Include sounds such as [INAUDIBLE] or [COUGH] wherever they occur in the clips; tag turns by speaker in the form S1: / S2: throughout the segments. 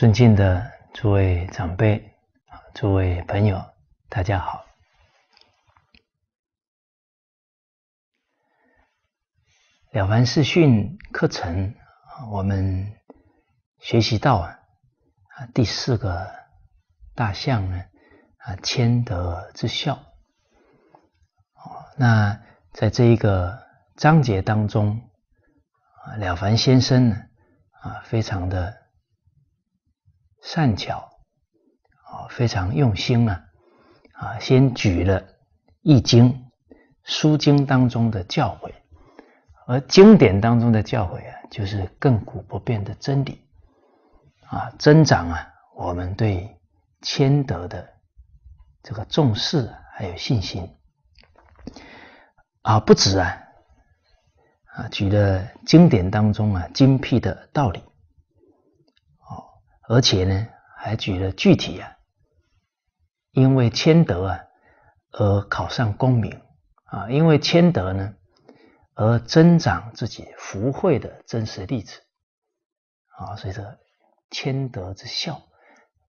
S1: 尊敬的诸位长辈、诸位朋友，大家好！
S2: 了凡四训课程，我们学习到啊，第四个大项呢啊，谦德之孝。那在这一个章节当中啊，了凡先生呢啊，非常的。善巧啊，非常用心啊啊！先举了《易经》、《书经》当中的教诲，而经典当中的教诲啊，就是亘古不变的真理啊，增长啊我们对谦德的这个重视还有信心啊不止啊啊，举了经典当中啊精辟的道理。而且呢，还举了具体啊，因为谦德啊而考上功名啊，因为谦德呢而增长自己福慧的真实例子啊，所以说谦德之孝，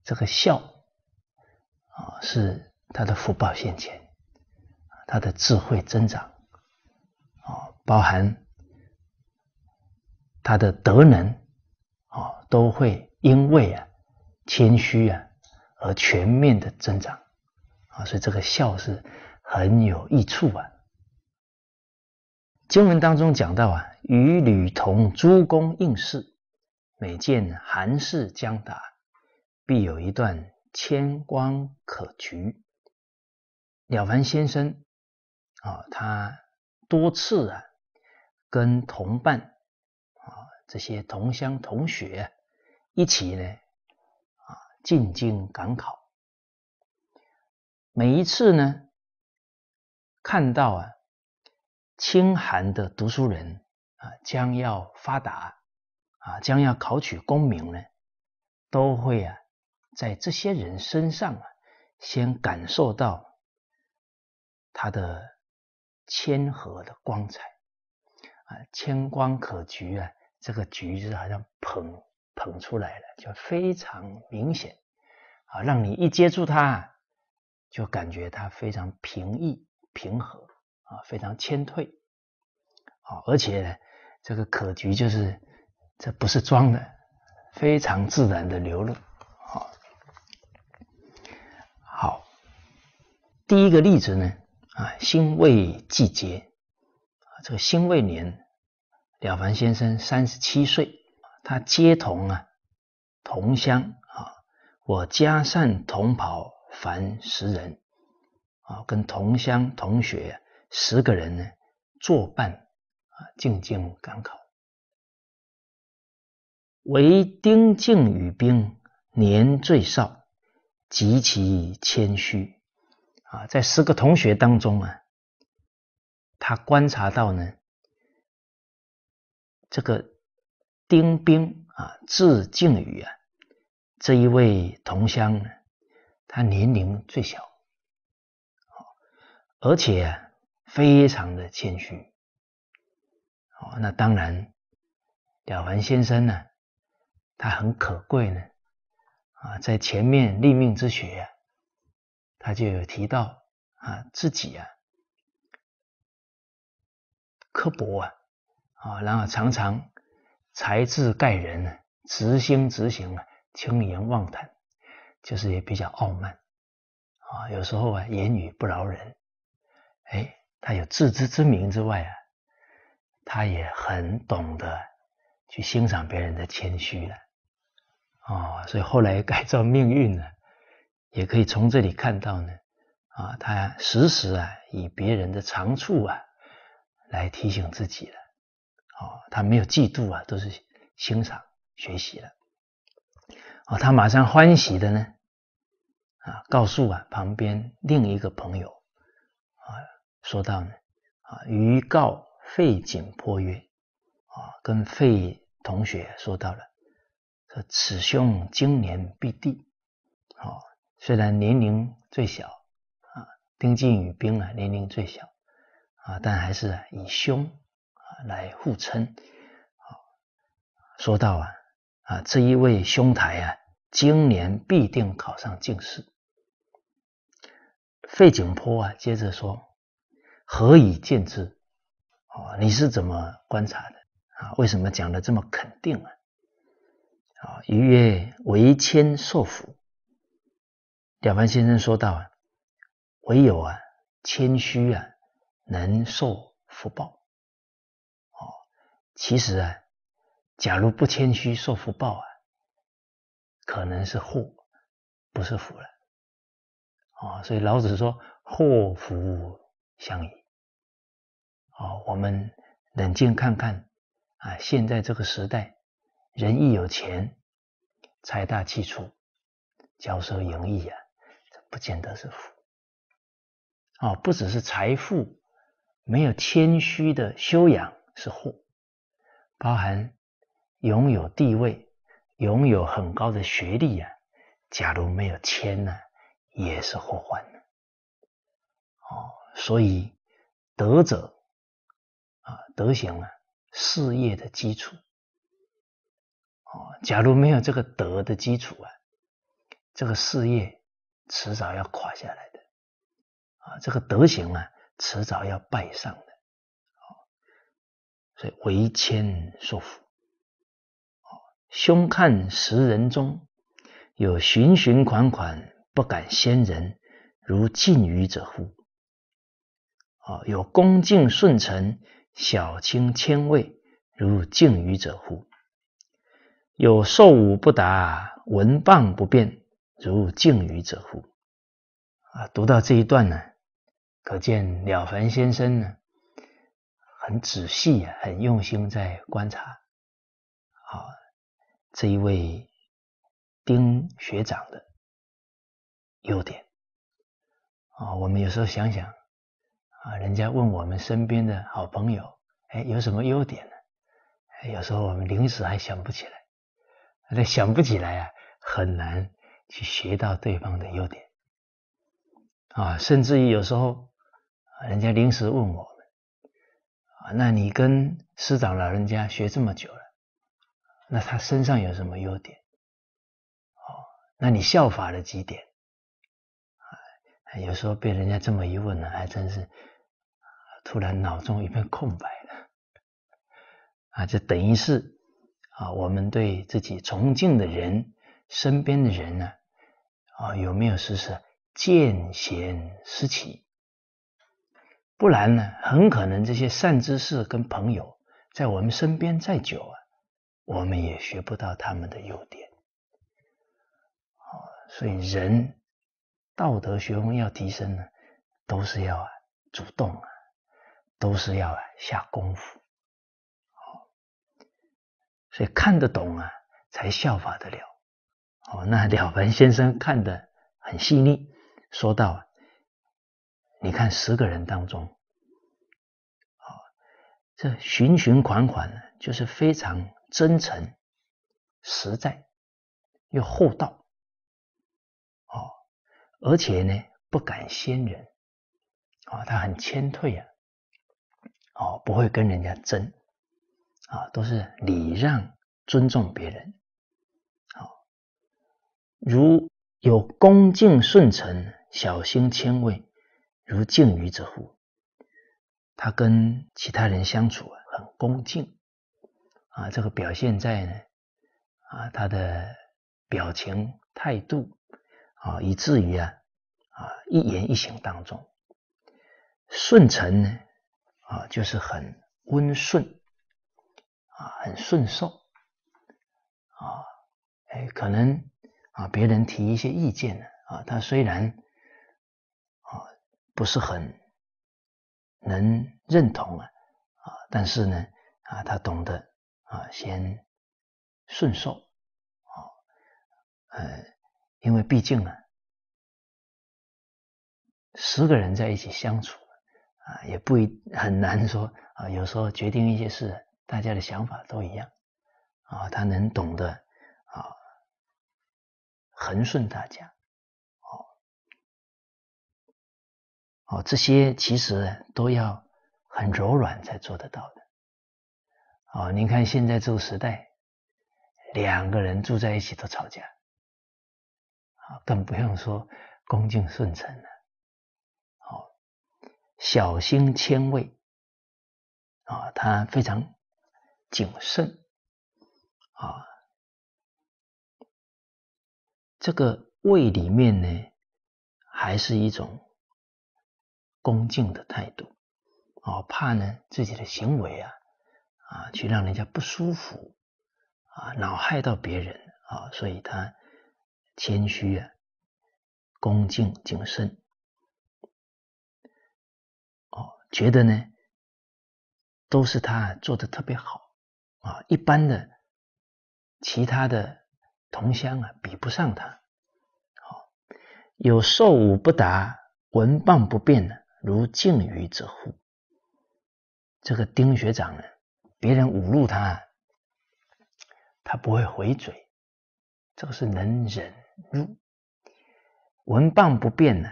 S2: 这个孝啊是他的福报现前，他的智慧增长啊，包含他的德能啊，都会。因为啊，谦虚啊，而全面的增长啊，所以这个孝是很有益处啊。经文当中讲到啊，与吕同诸公应试，每见寒士将达，必有一段
S1: 谦光可掬。了凡先生啊，他多次啊，跟同伴啊，这
S2: 些同乡同学。一起呢，啊，进京赶
S1: 考。每一次呢，看到啊，清寒的读书人啊，将要发达，
S2: 啊，将要考取功名呢，都会啊，在这些人身上啊，先感受到他的谦和的光彩，啊，谦光可掬啊，这个“掬”字好像捧。捧出来了，就非常明显啊！让你一接触它，就感觉它非常平易、平和啊，非常谦退啊！而且这个可局就是，这不是装的，非常自然的流露。好，第一个例子呢啊，辛未季节，这个辛未年，了凡先生三十七岁。他皆同啊，同乡啊，我家善同袍凡十人啊，跟同乡同学
S1: 十个人呢作伴啊，进京赶考。为丁敬宇兵年最少，
S2: 极其谦虚啊，在十个同学当中啊，他观察到呢，这个。丁冰啊，字敬宇啊，这一位同乡呢，他年龄最小，而且非常的谦虚，好，那当然，了凡先生呢，他很可贵呢，啊，在前面立命之
S1: 学啊，他就有提到啊，自己啊，刻薄啊，啊，然后常常。才
S2: 智盖人，执行执行啊，轻言妄谈，就是也比较傲慢啊。有时候啊，言语不饶人，哎，他有自知之明之外啊，他也很懂得去欣赏别人的谦虚了啊。所以后来改造命运呢，也可以从这里看到呢啊。他时时啊，以别人的长处啊，来提醒自己了。哦，他没有嫉妒啊，都是欣赏学习了。哦，他马上欢喜的呢，啊，告诉啊旁边另一个朋友啊，说到呢，啊，于告费景颇曰，啊，跟费同学说到了，说此兄今年必第，啊，虽然年龄最小啊，丁敬与兵啊年龄最小啊，但还是以兄。来互称，说到啊啊这一位兄台啊，今年必定考上进士。费景坡啊，接着说，何以见之？哦，你是怎么观察的？啊，为什么讲的这么肯定啊？啊，于曰：“为谦受福。
S1: 了凡先生说道，啊，唯有啊谦虚啊能受福报。其实啊，假如不谦虚受福报啊，可能是祸，不是福了啊。所以老子说祸福相依
S2: 啊。我们冷静看看啊，现在这个时代，人一有钱，财大气粗，骄奢淫逸啊，这不见得是福啊。不只是财富，没有谦虚的修养是祸。包含拥有地位、拥有很高的学历啊，假如没有谦
S1: 呢，也是祸患。哦，所以德者啊，德行啊，事业的基础。哦，假如没有这个德的基础啊，这个事业迟早要垮下来的。啊，这个德行啊，迟早要败上的。所以为谦受福。
S2: 啊，看十人中有循循款款不敢先人如敬于者乎？啊，有恭敬顺承小轻谦畏如敬于者乎？有受武不达文谤不变如敬于者乎？啊，读到这一段呢，可见了凡先生
S1: 呢。很仔细、很用心在观察啊这一位丁学长的优点啊。我们有时候想想啊，人家问
S2: 我们身边的好朋友，哎，有什么优点呢？有时候我们临时还想不起来，那想不起来啊，很难去学到对方的优点啊。甚至于有时候人家临时问我。啊，那你跟师长老人家学这么久了，那他身上有什么优点？哦，那你效法了几点？有时候被人家这么一问呢，还真是突然脑中一片空白了。啊，这等于是啊，我们对自己崇敬的人、身边的人呢，啊，有没有时时见贤思齐？不然呢，很可能这些善知识跟朋友在我们身边再久啊，我们也学不到他们的优点。哦，所以人
S1: 道德学问要提升呢，都是要啊主动啊，都是要啊下功夫。哦，所以
S2: 看得懂啊，才效法得了。哦，那 [LAUGHS] 了凡先生看得很细腻，说到。你看十个人当中，
S1: 啊，这循循款款呢，就是非常真诚、实在，又厚道，哦，而且呢不敢先人，啊，他很谦退啊，哦，不会跟人家争，啊，都是礼让、尊重别人，哦，如有恭
S2: 敬顺承，小心谦畏。如敬于之乎，他跟其他人相处很恭敬啊，这个表现在呢啊他的表情态度啊，以至于啊啊一言一行当中，顺承呢啊就是很温顺啊，很顺受
S1: 啊，哎可能啊别人提一些意见呢啊，他虽然。不是很能认同啊啊，但是呢啊，他懂得啊先顺受啊，呃，因为毕竟呢，十个人在一起相处啊，也不一很难
S2: 说啊，有时候决定一些事，大家的想法都一样啊，
S1: 他能懂得啊，恒顺大家。哦，这些其实都要很柔软才做得到的。哦，您看现在这个时代，
S2: 两个人住在一起都吵架，啊，更不用说
S1: 恭敬顺承了。哦，小心谦畏，啊，他非常谨慎，啊，这个胃里面呢，还是一种。恭敬的态度，
S2: 哦，怕呢自己的行为啊，啊，去让人家不舒服，
S1: 啊，恼害到别人啊，所以他谦虚啊，恭敬谨慎，哦，觉得呢都是他做的特别好啊，一般的其他的同乡啊比不上他，
S2: 好，有授武不达，文棒不变的。如敬于之乎？这个丁学长呢？别人侮辱他，他不会回嘴，这个是能忍辱。文谤不变呢？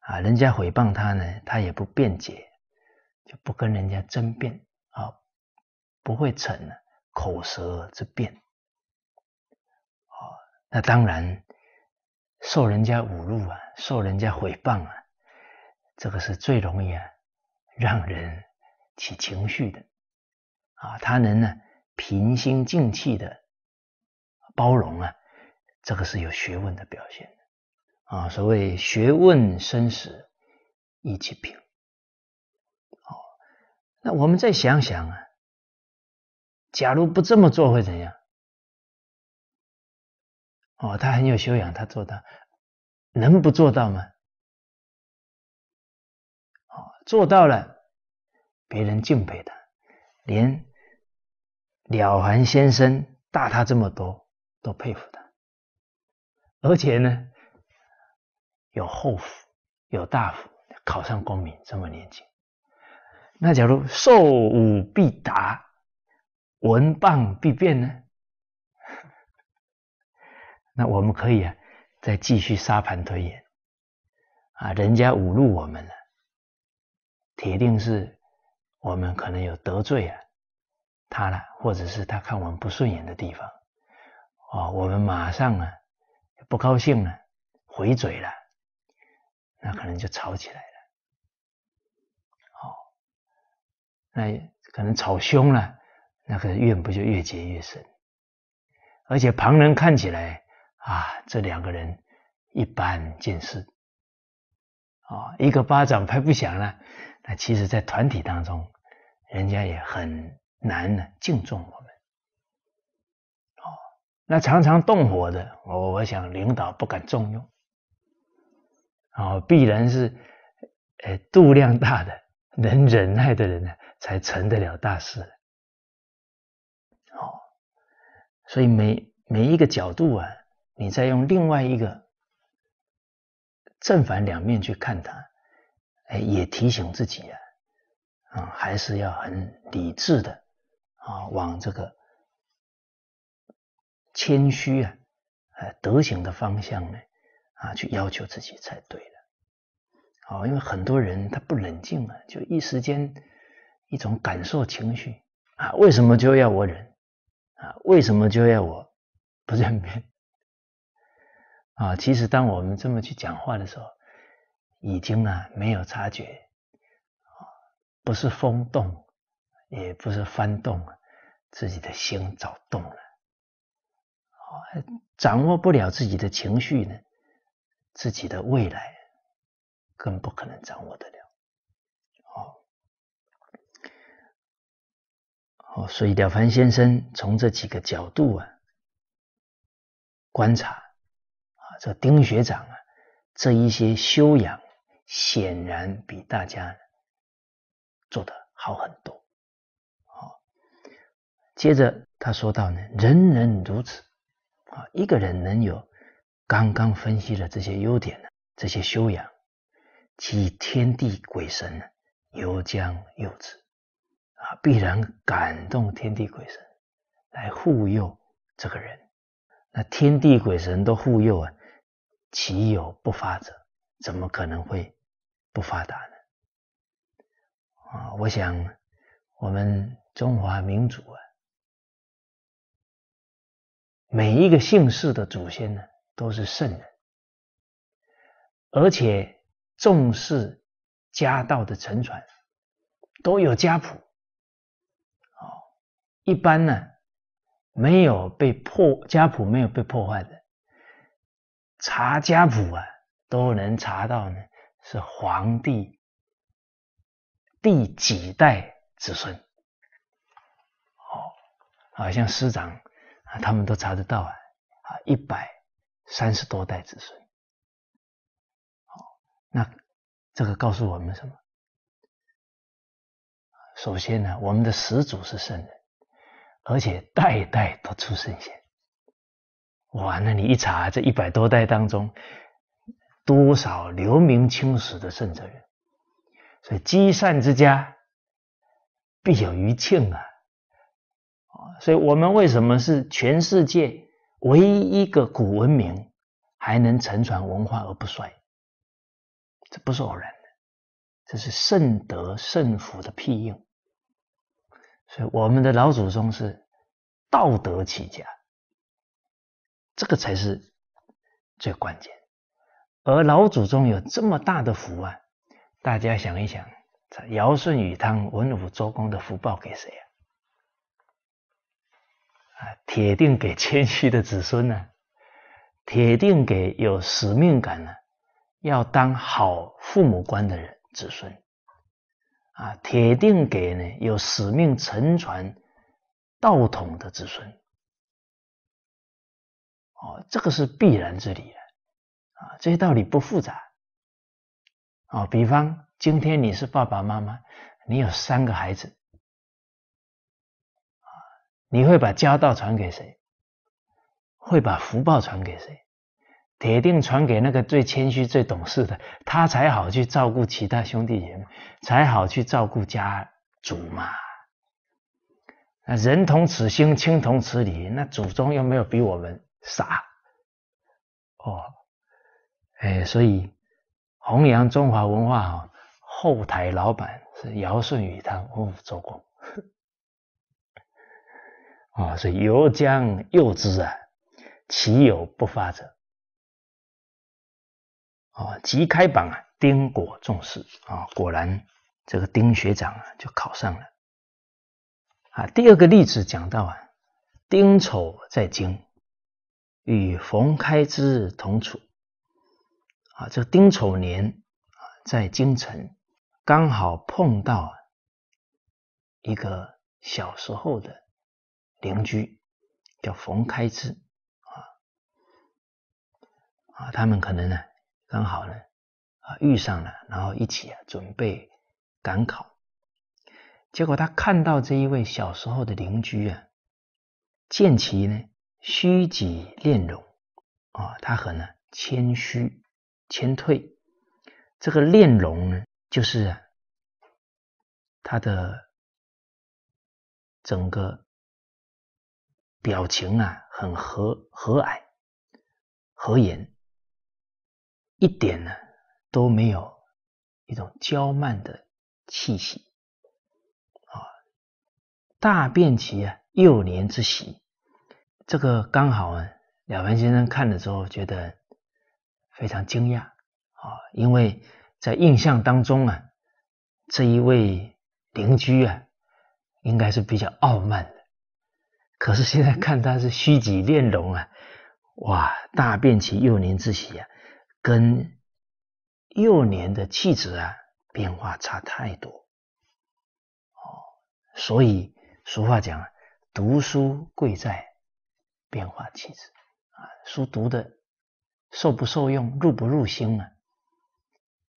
S2: 啊，人家毁谤他呢，他也不辩解，就不跟人家争辩啊，不会逞口舌之辩啊。那当然受人家侮辱啊，受人家毁谤啊。这个是最容易让人起情绪的啊，他能呢平心静气
S1: 的包容啊，这个是有学问的表现啊。所谓学问生死一起平。那我们再想想啊，假如不这么做会怎样？哦，他很有修养，他做到，能不做到吗？做到了，别人敬佩他，连了凡先生
S2: 大他这么多，都佩服他。而且呢，有后福，有大福，考上功名这么年轻。那假如受武必达，文棒必变呢？[LAUGHS] 那我们可以啊，再继续沙盘推演啊，人家侮辱我们了。铁定是我们可能有得罪啊他了，或者是他看我们不顺眼的地方啊，我们马上呢不高兴了，回嘴了，那可能就吵起来了。哦，那可能吵凶了，那个怨不就越结越深，而且旁人看起来啊，这两个人一般见识啊，一个巴掌拍不响了。那其实，在团体当中，人家也很难呢敬重我们，哦，那常常动火的，我我想领导不敢重用，哦，必然是，呃，度量大的、能忍耐的人呢，才成得了大事，哦，所以每每一个角度啊，你再用另外一个正反两面去看他。哎，也提醒自己啊，啊，还是要很理智的啊，往这个谦虚啊、德行的方向呢啊，去要求自己才对的。哦，因为很多人他不冷静啊，就一时间一种感受情绪啊，为什么就要我忍啊？为什么就要我不认命 [LAUGHS] 啊？其实，当我们这么去讲话的时候。已经啊没有察觉，不是风动，也不是翻动，自己的心早动了，掌握不了自己的情绪呢，自
S1: 己的未来更不可能掌握得了，好，
S2: 好，所以了凡先生从这几个角度啊观察啊，这丁学长啊这一些修养。显然比大家做的
S1: 好很多。
S2: 好，接着他说到呢，人人如此。啊，一个人能有刚刚分析的这些优点呢，这些修养，其天地鬼神呢，由将又至啊，必然感动天地鬼神，来护佑这个人。那天地鬼神都护佑啊，岂有不
S1: 发者？怎么可能会？不发达呢啊！我想我们中华民族啊，每一个姓氏的祖先呢，都是圣人，
S2: 而且重视家道的承传，都有家谱啊。一般呢，没有被破家谱没有被破坏的，查家谱啊，都能查到呢。是皇帝第几代子
S1: 孙？哦，
S2: 好像师长，
S1: 他们都查得到啊，啊，一百三十多代子孙。好，那这个告诉我们什么？首先呢，我们的始祖是圣人，而且代代都出
S2: 圣贤。哇，那你一查，这一百多代当中。多少留名青史的圣哲人，所以积善之家必有余庆啊！所以我们为什么是全世界唯一一个古文明还能承传文化而不
S1: 衰？这不是偶然的，这是圣德圣福的庇佑。所以我们的老祖宗是道德起家，这个才是最关键。
S2: 而老祖宗有这么大的福啊！大家想一想，尧舜禹汤文武周公的福报给谁啊？啊，铁定给谦虚的子孙呢，铁定给有使命感呢，要当好父母官的人子孙啊，铁定给呢有使命承传道统的子孙。
S1: 哦，这个是必然之理。啊，这些道理不复杂哦。比方，今天你是爸爸妈妈，你有
S2: 三个孩子，啊，你会把家道传给谁？会把福报传给谁？铁定传给那个最谦虚、最懂事的，他才好去照顾其他兄弟姐妹，才好去照顾家族嘛。那人同此心，亲同此理，那祖宗又没有比我们傻，哦。哎，所以弘扬中华文化啊，后台老板是尧舜禹
S1: 汤，哦，做周公啊，所以由将幼之啊，岂有不发者？
S2: 啊，即开榜啊，丁果重视啊，果然这个丁学长啊就考上了啊。第二个例子讲到啊，丁丑在京，与冯开之同处。啊，这个丁丑年啊，在京城刚好碰到
S1: 一个小时候的邻居，叫冯开之啊啊，他们可能呢刚好呢啊遇上了，然后一起啊准备赶考。
S2: 结果他看到这一位小时候的邻居啊，见其呢虚己练容啊，他很呢谦虚。
S1: 前退，这个练容呢，就是他的整个表情啊，很和和蔼、和颜，一点呢都没有一种娇慢的气息啊。
S2: 大便其啊幼年之喜，这个刚好啊，了凡先生看了之后觉得。非常惊讶啊，因为在印象当中啊，这一位邻居啊，应该是比较傲慢的。可是现在看他是虚己恋容啊，哇，大变其幼年之喜啊，跟幼年的气质啊变化差太多哦。所以俗话讲，读书贵在
S1: 变化气质
S2: 啊，书读的。受不受用，入不入心
S1: 呢？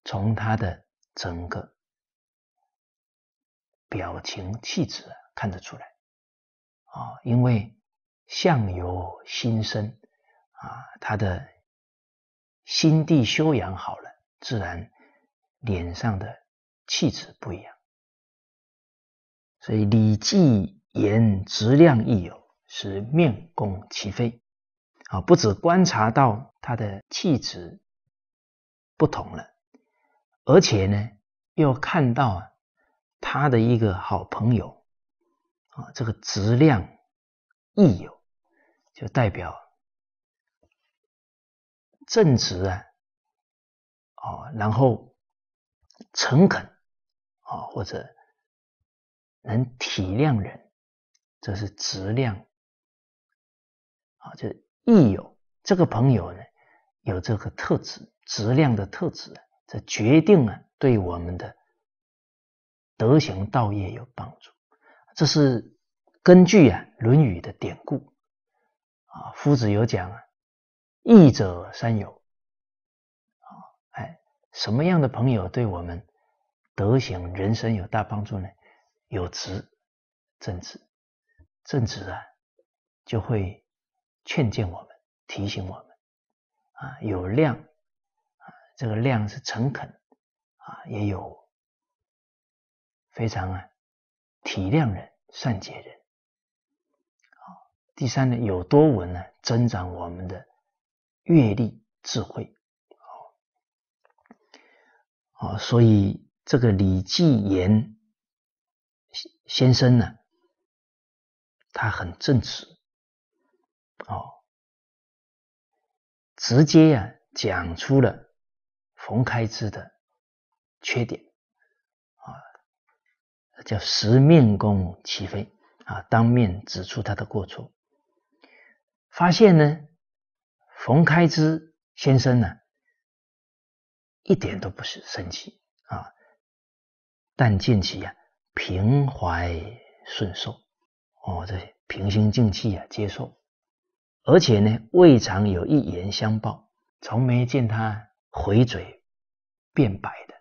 S1: 从他的整个表情气质看得出来啊，因为相由心生啊，他的心地修养好了，自然脸上的气质不一样。所以礼记言直量亦有，是面
S2: 功齐飞。啊，不只观察到他的气质不同了，而且呢，又看到啊，他的
S1: 一个好朋友啊，这个质量益友，就代表正直啊，啊，然后诚恳啊，或者能体谅人，这是质量。啊，就。益友，这个朋友呢，有这个特质、质
S2: 量的特质，这决定了对我们的德行
S1: 道业有帮助。这是根据啊《论语》的典故啊，夫子有讲啊，益者三友
S2: 啊，哎，什么样的朋友对我们德行人生有大帮助呢？
S1: 有直、正直、正直啊，就会。劝谏我们，提醒我们啊，有量啊，这个量是诚恳啊，也有非常啊体谅人、善解人。第三呢，有
S2: 多闻呢，增长我们的阅历、智慧。
S1: 好，所以这个《李继言先生呢，他很正直。哦，直接呀讲出了冯开之的缺点啊，
S2: 叫十面攻齐飞啊，当面指出他的过错，
S1: 发现呢，冯开之先生呢，一点都不是生气啊，但见其啊
S2: 平怀顺受哦，这平心静气啊接受。而且呢，未尝有一言相报，从没见他回
S1: 嘴、辩白的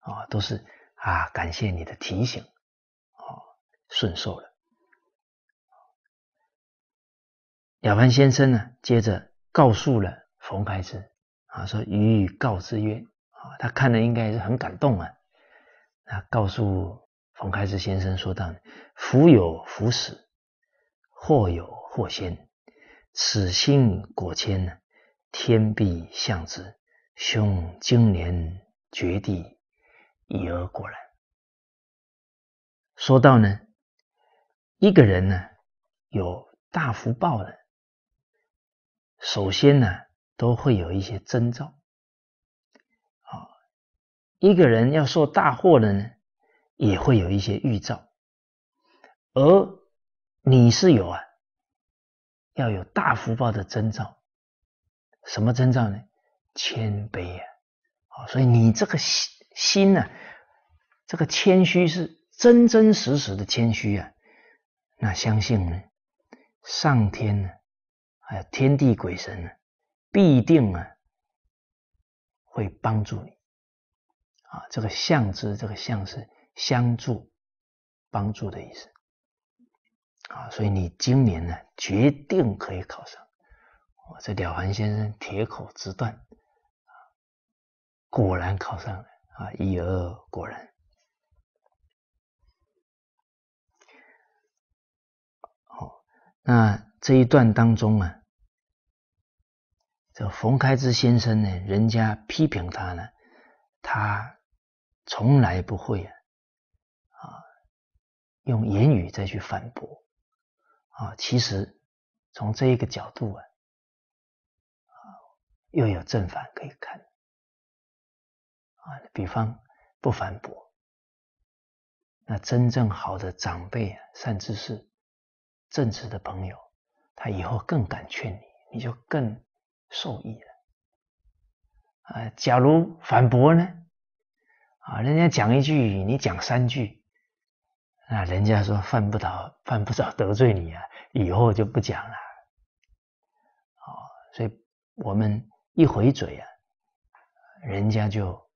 S1: 啊，都是啊，感谢你的提醒，哦，顺受了。亚凡先生呢，接着告诉了冯开之啊，说：“予
S2: 以告之曰，啊，他看了应该是很感动啊，他告诉冯开之先生说道：‘福有福死，祸有祸先。’”此心果谦呢，天必相之。
S1: 兄今年绝地，已而果然。说到呢，一个人呢有大福报的，首先呢都会有一些征兆。啊，一个人要受大祸的呢，也会有一些预兆。而你是有啊。要有大福报的征兆，什么征兆呢？谦
S2: 卑呀！啊！所以你这个心心呢，这个谦虚是真真实实的谦虚啊。那相信呢，上天呢，还有天地鬼神呢，必定啊会帮助你啊。这个相知，这个相是相助、帮助的意思。啊，所以你今年呢，决定可以考上。我这了凡先生铁口直断，
S1: 果然考上了啊，一二，果然。好，那这一段当中啊，这冯开之先生呢，人家
S2: 批评他呢，他从来不会啊
S1: 用言语再去反驳。啊，其实从这一个角度啊，啊，又有正反可以看啊。比方不反驳，那真正好的长辈，啊，甚至是正直的朋友，
S2: 他以后更敢劝你，你就更受益了。啊，假如反驳呢？啊，人家讲一句，你讲三句。那人家说犯不着，犯不着得罪你啊，以后就不讲了。哦，所以我们一回嘴啊，
S1: 人家就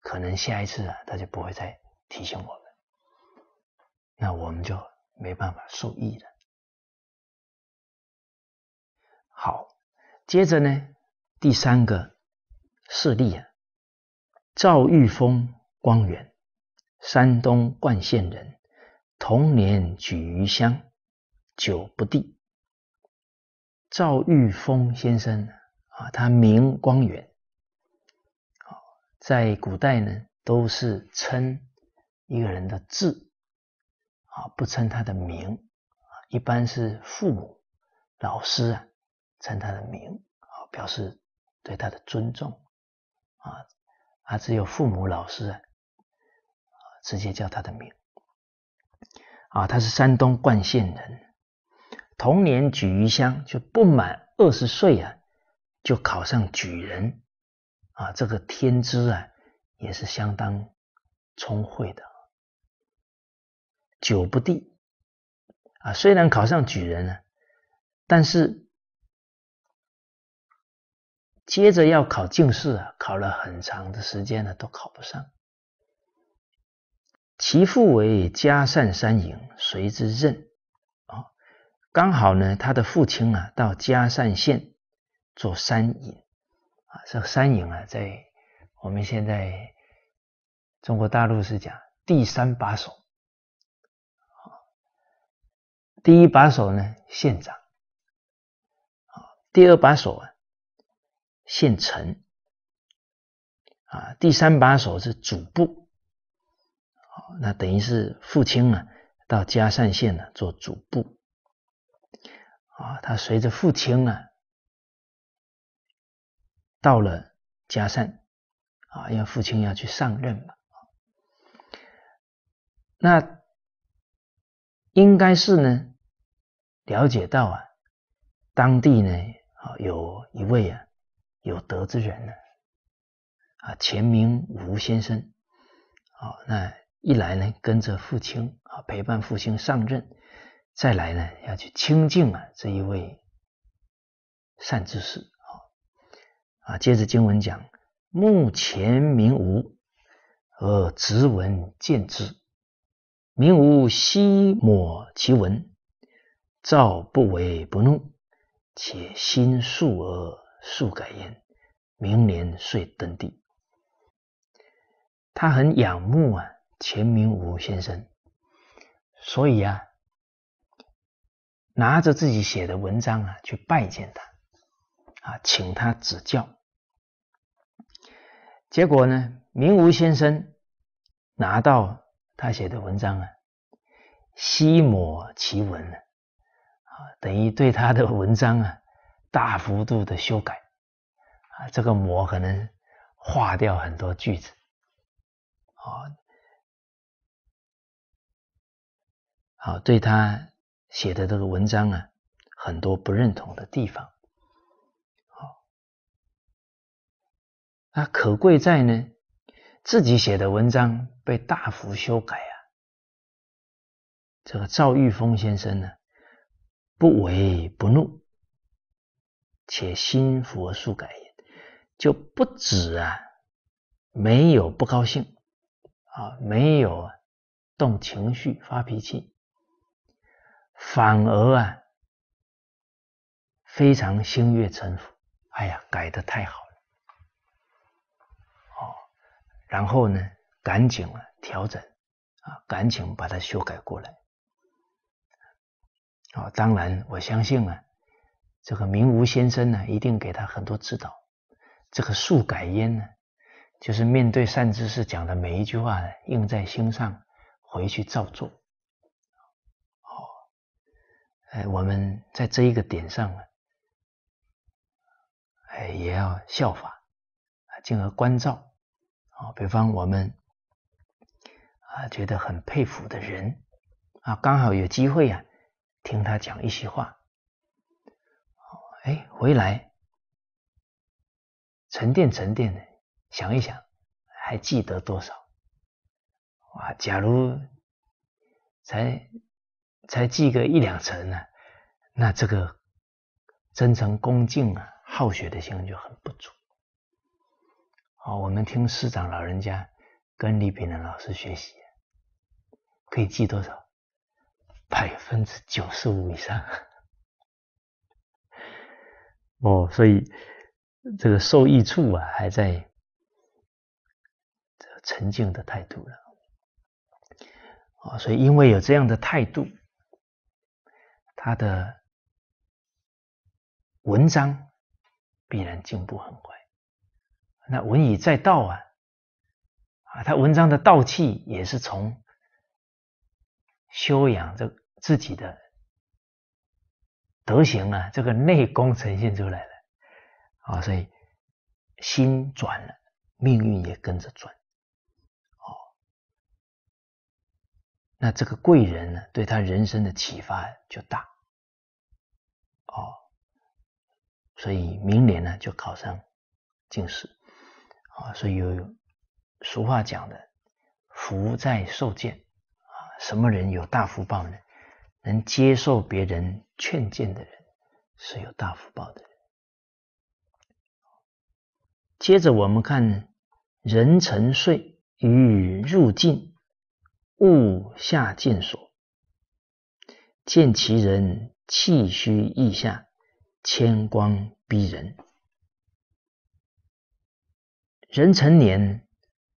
S1: 可能下一次啊，他就不会再提醒我们，那我们就没办法受益了。好，接着呢，第三个事例啊，赵玉峰、光源。
S2: 山东冠县人，同年举于乡，久不第。赵玉峰先生啊，他名光远，在古代呢，都是称一个人的字，啊，不称他的名，一般是父母、老师啊，称他的名，啊，表示对他的尊重，啊，啊，只有父母、老师啊。直接叫他的名啊，他是山东冠县人，同年举于乡，就不满二十岁啊，就考上举
S1: 人啊，这个天资啊也是相当聪慧的。久不第啊，虽然考上举人了，但是接着要考进士啊，考了很长的时间呢，都考不上。
S2: 其父为嘉善山营随之任，啊，刚好呢，他的父亲啊到嘉善县做山营，啊，这山营啊，在我们现在中国大陆是讲
S1: 第三把手，第一把手呢县长，第二把手啊县城，啊，第三把手是主部。
S2: 那等于是父亲呢，到嘉善县呢做主簿，
S1: 啊，他随着父亲呢，到了嘉善，啊，因为父亲要去上任嘛，那应该是呢，了解到啊，当地呢啊有一位啊有德
S2: 之人呢，啊，前名吴先生，啊，那。一来呢，跟着父亲啊，陪伴父亲上任；再来呢，要去亲近啊这一位善知识啊。啊，接着经文讲：目前明无而直闻见之，明无悉抹其闻，照不为不怒，且心素而数改焉。明年遂登第。他很仰慕啊。钱明武先生，所以啊，拿着自己写的文章啊去拜见他，啊，请他指教。结果呢，明吴先生拿到他写的文章啊，悉磨其文啊，等于对他的文章啊大幅度的修改啊，这个
S1: 磨可能划掉很多句子啊。好，对他写的这个文章啊，很多不认同的地方。好，
S2: 那可贵在呢，自己写的文章被大幅
S1: 修改啊。这个赵玉峰先生呢，不为不怒，且心佛速改也，
S2: 就不止啊，没有不高兴啊，没有动情绪发脾气。反而啊，非常心悦诚服。哎呀，改的太好了，哦，然后呢，赶紧啊调整啊，赶紧把它修改过来。哦，当然，我相信啊，这个明无先生呢，一定给他很多指导。这个速改焉呢，就是面对善知识讲的每一句话，印在心上，回去照做。哎，我们在这一个点上呢，哎，也要效法啊，进而关照啊。比方我们啊，觉得很佩服的人啊，刚好有机会啊，听他讲一些
S1: 话，哎，回来沉淀沉淀的，想一想，还记得多少？啊，
S2: 假如才。才记个一两成呢，那这个真诚恭敬啊、好学的心就很不足。好，我们听师长老人家跟李炳南老师学习，可以记多少？百分之九十五以上。
S1: 哦，所以这个受益处啊，还在这沉静的态度了。啊，所以因为有这样的态度。他的文章必然进步很快。那文以载道啊，啊，他文章的道气也是
S2: 从修养这自己的德行啊，这个内功呈现出来了啊，所以
S1: 心转了，命运也跟着转。哦。那这个贵人呢，对他人生的启发就大。哦，所以明年呢就考上
S2: 进士啊，所以有俗话讲的“福在受见”，啊，什么人有大福报呢？能接受别人劝谏的人是有大福报的人。接着我们看：人沉睡，欲入境，物下镜所见，其人。气虚意下，千光逼人。人成年，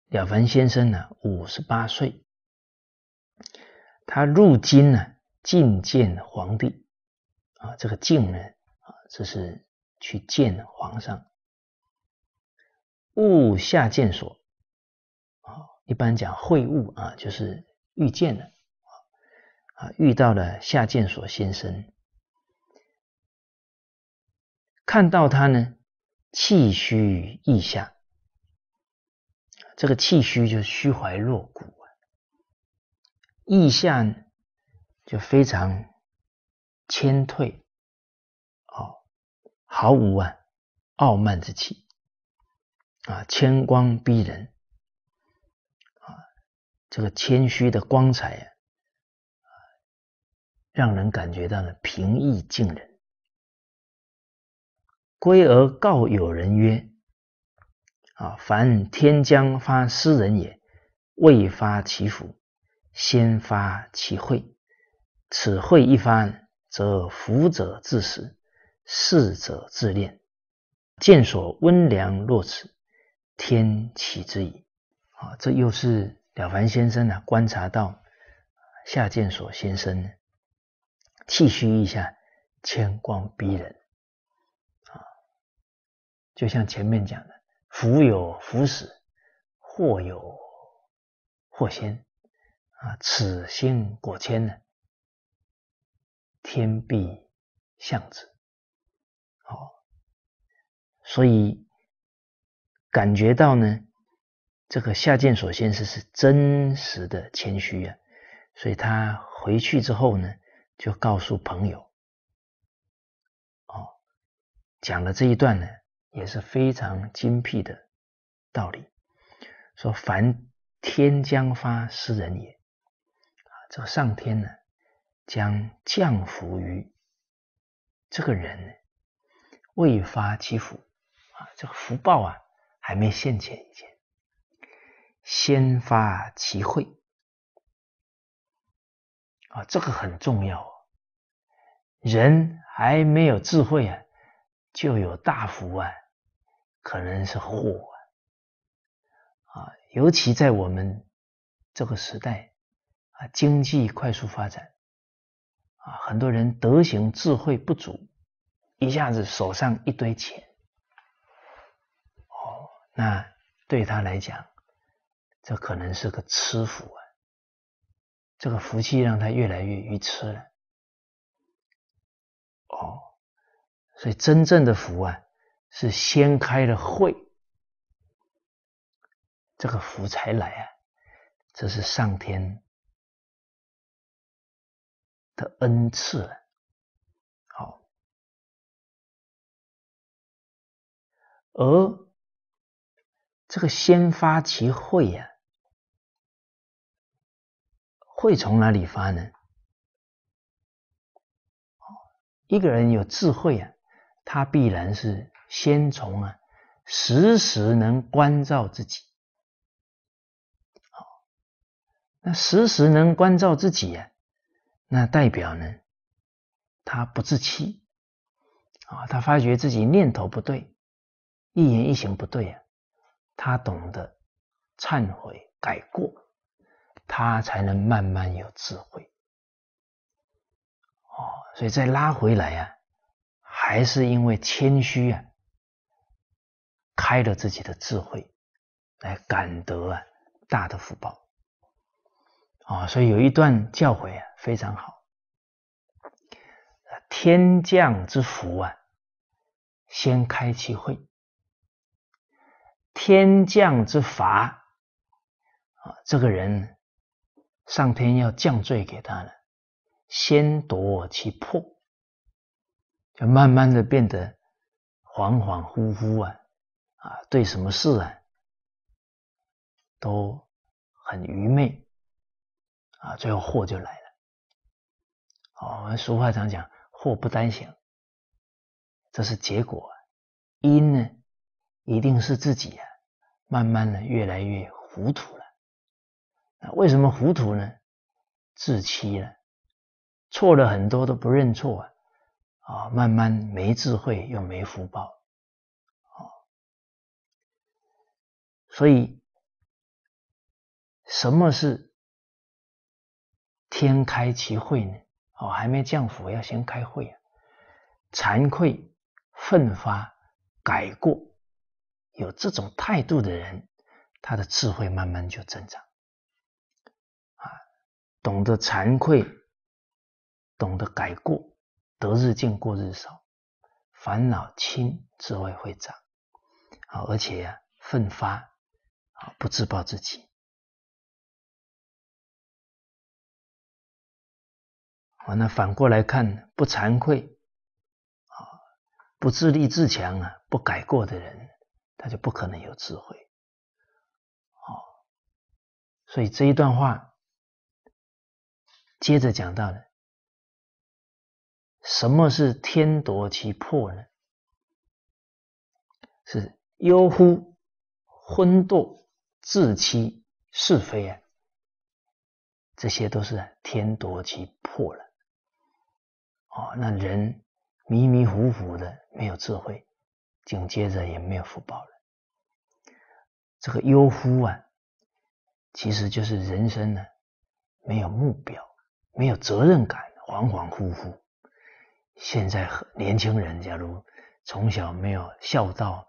S2: 了凡先生呢五十八岁，他入京呢觐见皇帝，
S1: 啊，这个觐呢，啊，这是去见皇上。物下见所，啊，一般讲会晤啊，就
S2: 是遇见了，啊，遇到了下见所先生。
S1: 看到他呢，气虚意下，这个气虚就是虚怀若谷啊，意象就非常谦退，哦，毫无啊傲慢之气啊，谦光逼人啊，这个谦虚的光彩啊，让人感觉到呢平易近人。归而告友人曰：“
S2: 啊，凡天将发斯人也，未发其福，先发其慧。此惠一番，则福者自始，逝者自恋。见所温良若此，天启之矣。”啊，这又是了凡先生呢，观察到夏见所先生呢，气虚一下，千光逼人。就像前面讲的，福有福死，祸有祸先
S1: 啊，此心果谦呢，天必相之。哦，所以感觉到呢，这个夏建所先生是真实的
S2: 谦虚啊，所以他回去之后呢，就告诉朋友，哦，讲了这一段呢。也是非常精辟的道理。说凡天将发斯人也，啊，这个上天呢，将降福于这个人，未发其福啊，这个福报啊，
S1: 还没现前一前，先发其慧啊，这个很重要。人还没有智慧啊，就有大福啊。可能是
S2: 祸啊！啊，尤其在我们这个时代啊，经济快速发展啊，很多人德行智慧不足，一下子手上一堆钱
S1: 哦，那对他来讲，这可能是个吃福啊。这个福气让他越来越愚痴了
S2: 哦。所以真正的福啊！是先开了慧，
S1: 这个福才来啊！这是上天的恩赐了。好，而这个先发其慧呀，慧从哪里发呢？
S2: 一个人有智慧啊，他必然是。先从啊，时时能关照自己，好，那时时能关照自己呀，那代表呢，他不自欺，啊，他发觉自己念头不对，一言一行不对呀，他懂得忏悔改过，他才能慢慢有智慧，哦，所以再拉回来呀，还是因为谦虚啊。开了自己的智慧，来感得啊大的福报啊，所以有一段教诲啊非常好，天降之福啊，先开其慧；天降之罚啊，这个人上天要降罪给他了，先夺其魄，就慢慢的变得恍恍惚惚啊。啊，对
S1: 什么事啊都很愚昧啊，最后祸就来了。哦，俗话常讲“祸不单行”，这是结果。因呢，一定是自己啊，慢慢的越来越糊涂了。那为什么糊
S2: 涂呢？自欺了，错了很多都不认错啊，
S1: 啊，慢慢没智慧又没福报。所以，什么是天开其慧呢？哦，还没降福，要先开会啊！
S2: 惭愧、奋发、改过，有
S1: 这种态度的人，他的智慧慢慢就增长啊！懂得惭愧，懂得改过，得日进，过日少，烦恼轻，智慧会长。啊，而且啊，奋发。啊，不自暴自弃，啊，那反过来看，不惭愧，啊，不自立自强啊，不改过的人，他就不可能有智慧，好，所以这一段话接着讲到了，什么是天夺其魄呢？是忧乎昏惰。自欺是非啊，
S2: 这些都是天夺其魄了。哦，那人迷迷糊糊的，没有智慧，紧接着也没有福报了。这个忧忽啊，其实就是人生呢，没有目标，没有责任感，恍恍惚惚。现在年轻人，假如从小没有孝道，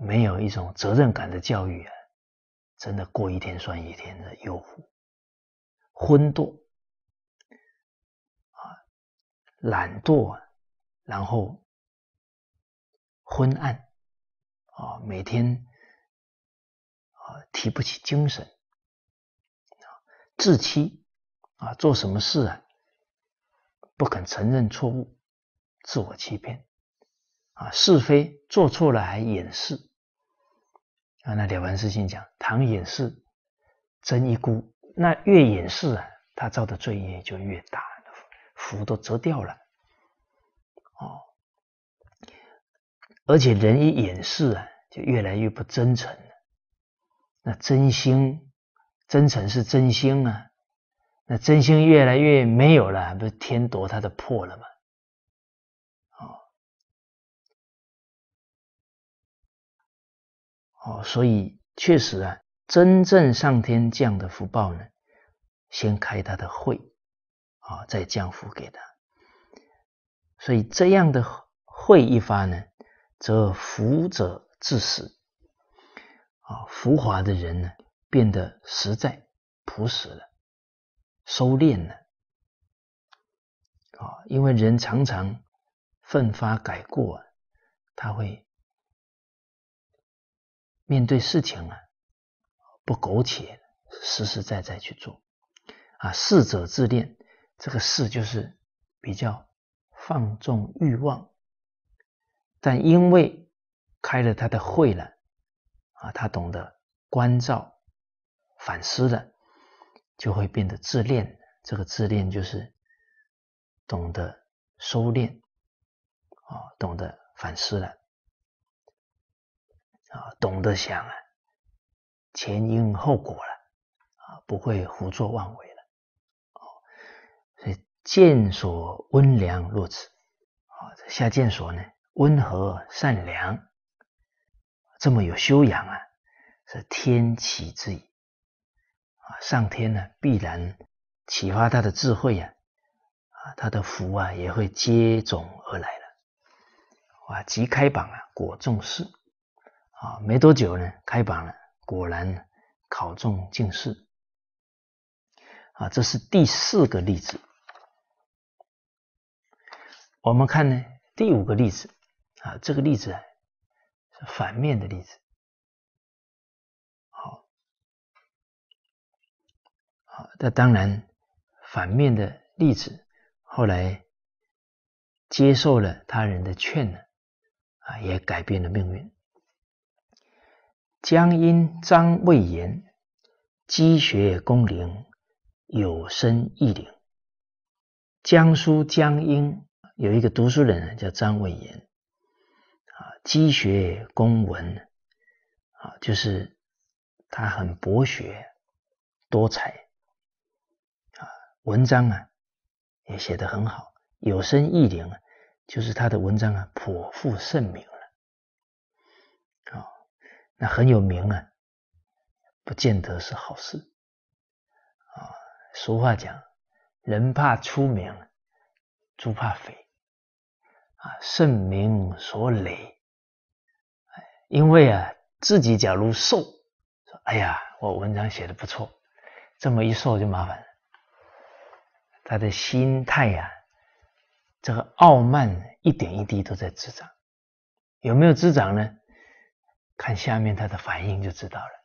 S2: 没有一
S1: 种责任感的教育啊。真的过一天算一天的，诱惑、昏惰啊、懒惰，然后昏暗啊，每天啊提不起精神啊，自欺啊，做什么事啊不肯承认错误，
S2: 自我欺骗啊，是非做错了还掩饰。啊，那了凡四训讲，唐掩饰真一孤，那越掩饰啊，他造的罪业就越大，福都折掉了。哦，而且人一掩饰啊，就越来越不真诚了。那真心、真诚是真心啊，
S1: 那真心越来越没有了，不是天夺他的魄了吗？哦，所以确实啊，真正上天降的福报呢，
S2: 先开他的慧啊，再降福给他。所以这样的会一发呢，则福者至死啊，浮华的人呢变得实在朴实了，
S1: 收敛了啊，因为人常常奋发改过他会。面对事情啊，不苟且，实实在在去做。
S2: 啊，世者自恋，这个世就是比较放纵欲望，但因为开了他的慧了，啊，他懂得关照、反思了，就会
S1: 变得自恋。这个自恋就是懂得收敛，啊，懂得反思了。啊，懂得想啊，前因后果了啊，不会胡作
S2: 妄为了。哦，所以见所温良若此，哦，下见所呢温和善良，这么有修养啊，是天启之矣啊！上天呢必然启发他的智慧呀，啊，他的福啊也会接踵而来了。哇，即开榜啊，果重视。啊，没多久呢，开榜了，果然考中进士。啊，这是第四个例子。我们
S1: 看呢，第五个例子，啊，这个例子是反面的例子。好，好，那当然，反面的例子后来
S2: 接受了他人的劝呢，啊，也改变了命运。江阴张魏延，积学功龄，有声艺领。江苏江阴有一个读书人叫张魏延，啊，积学公文，啊，就是他很博学多才，啊，文章啊也写得很好，有声艺领啊，就是他的文章啊颇负盛名。那很有名啊，不见得是好事。啊，俗话讲，人怕出名，猪怕肥。啊，盛名所累。因为啊，自己假如瘦，说哎呀，我文章写的不错，这么一瘦就麻烦。了。他的心态呀，这个傲慢一点一滴都在滋长。有没有滋长呢？看下面他的反应就知道了。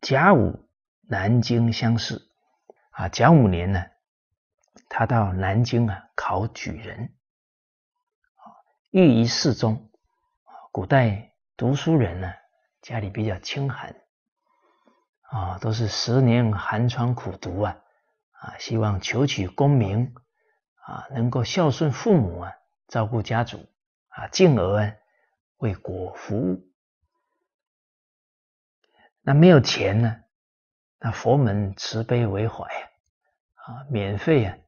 S2: 甲午南京乡试啊，甲午年呢，他到南京啊考举人，寓于试中。古代读书人呢，家里比较清寒啊，都是十年寒窗苦读啊啊，希望求取功名啊，能
S1: 够孝顺父母啊，照顾家族啊，进而。为国服务，那没有钱呢？那
S2: 佛门慈悲为怀啊，啊，免费啊，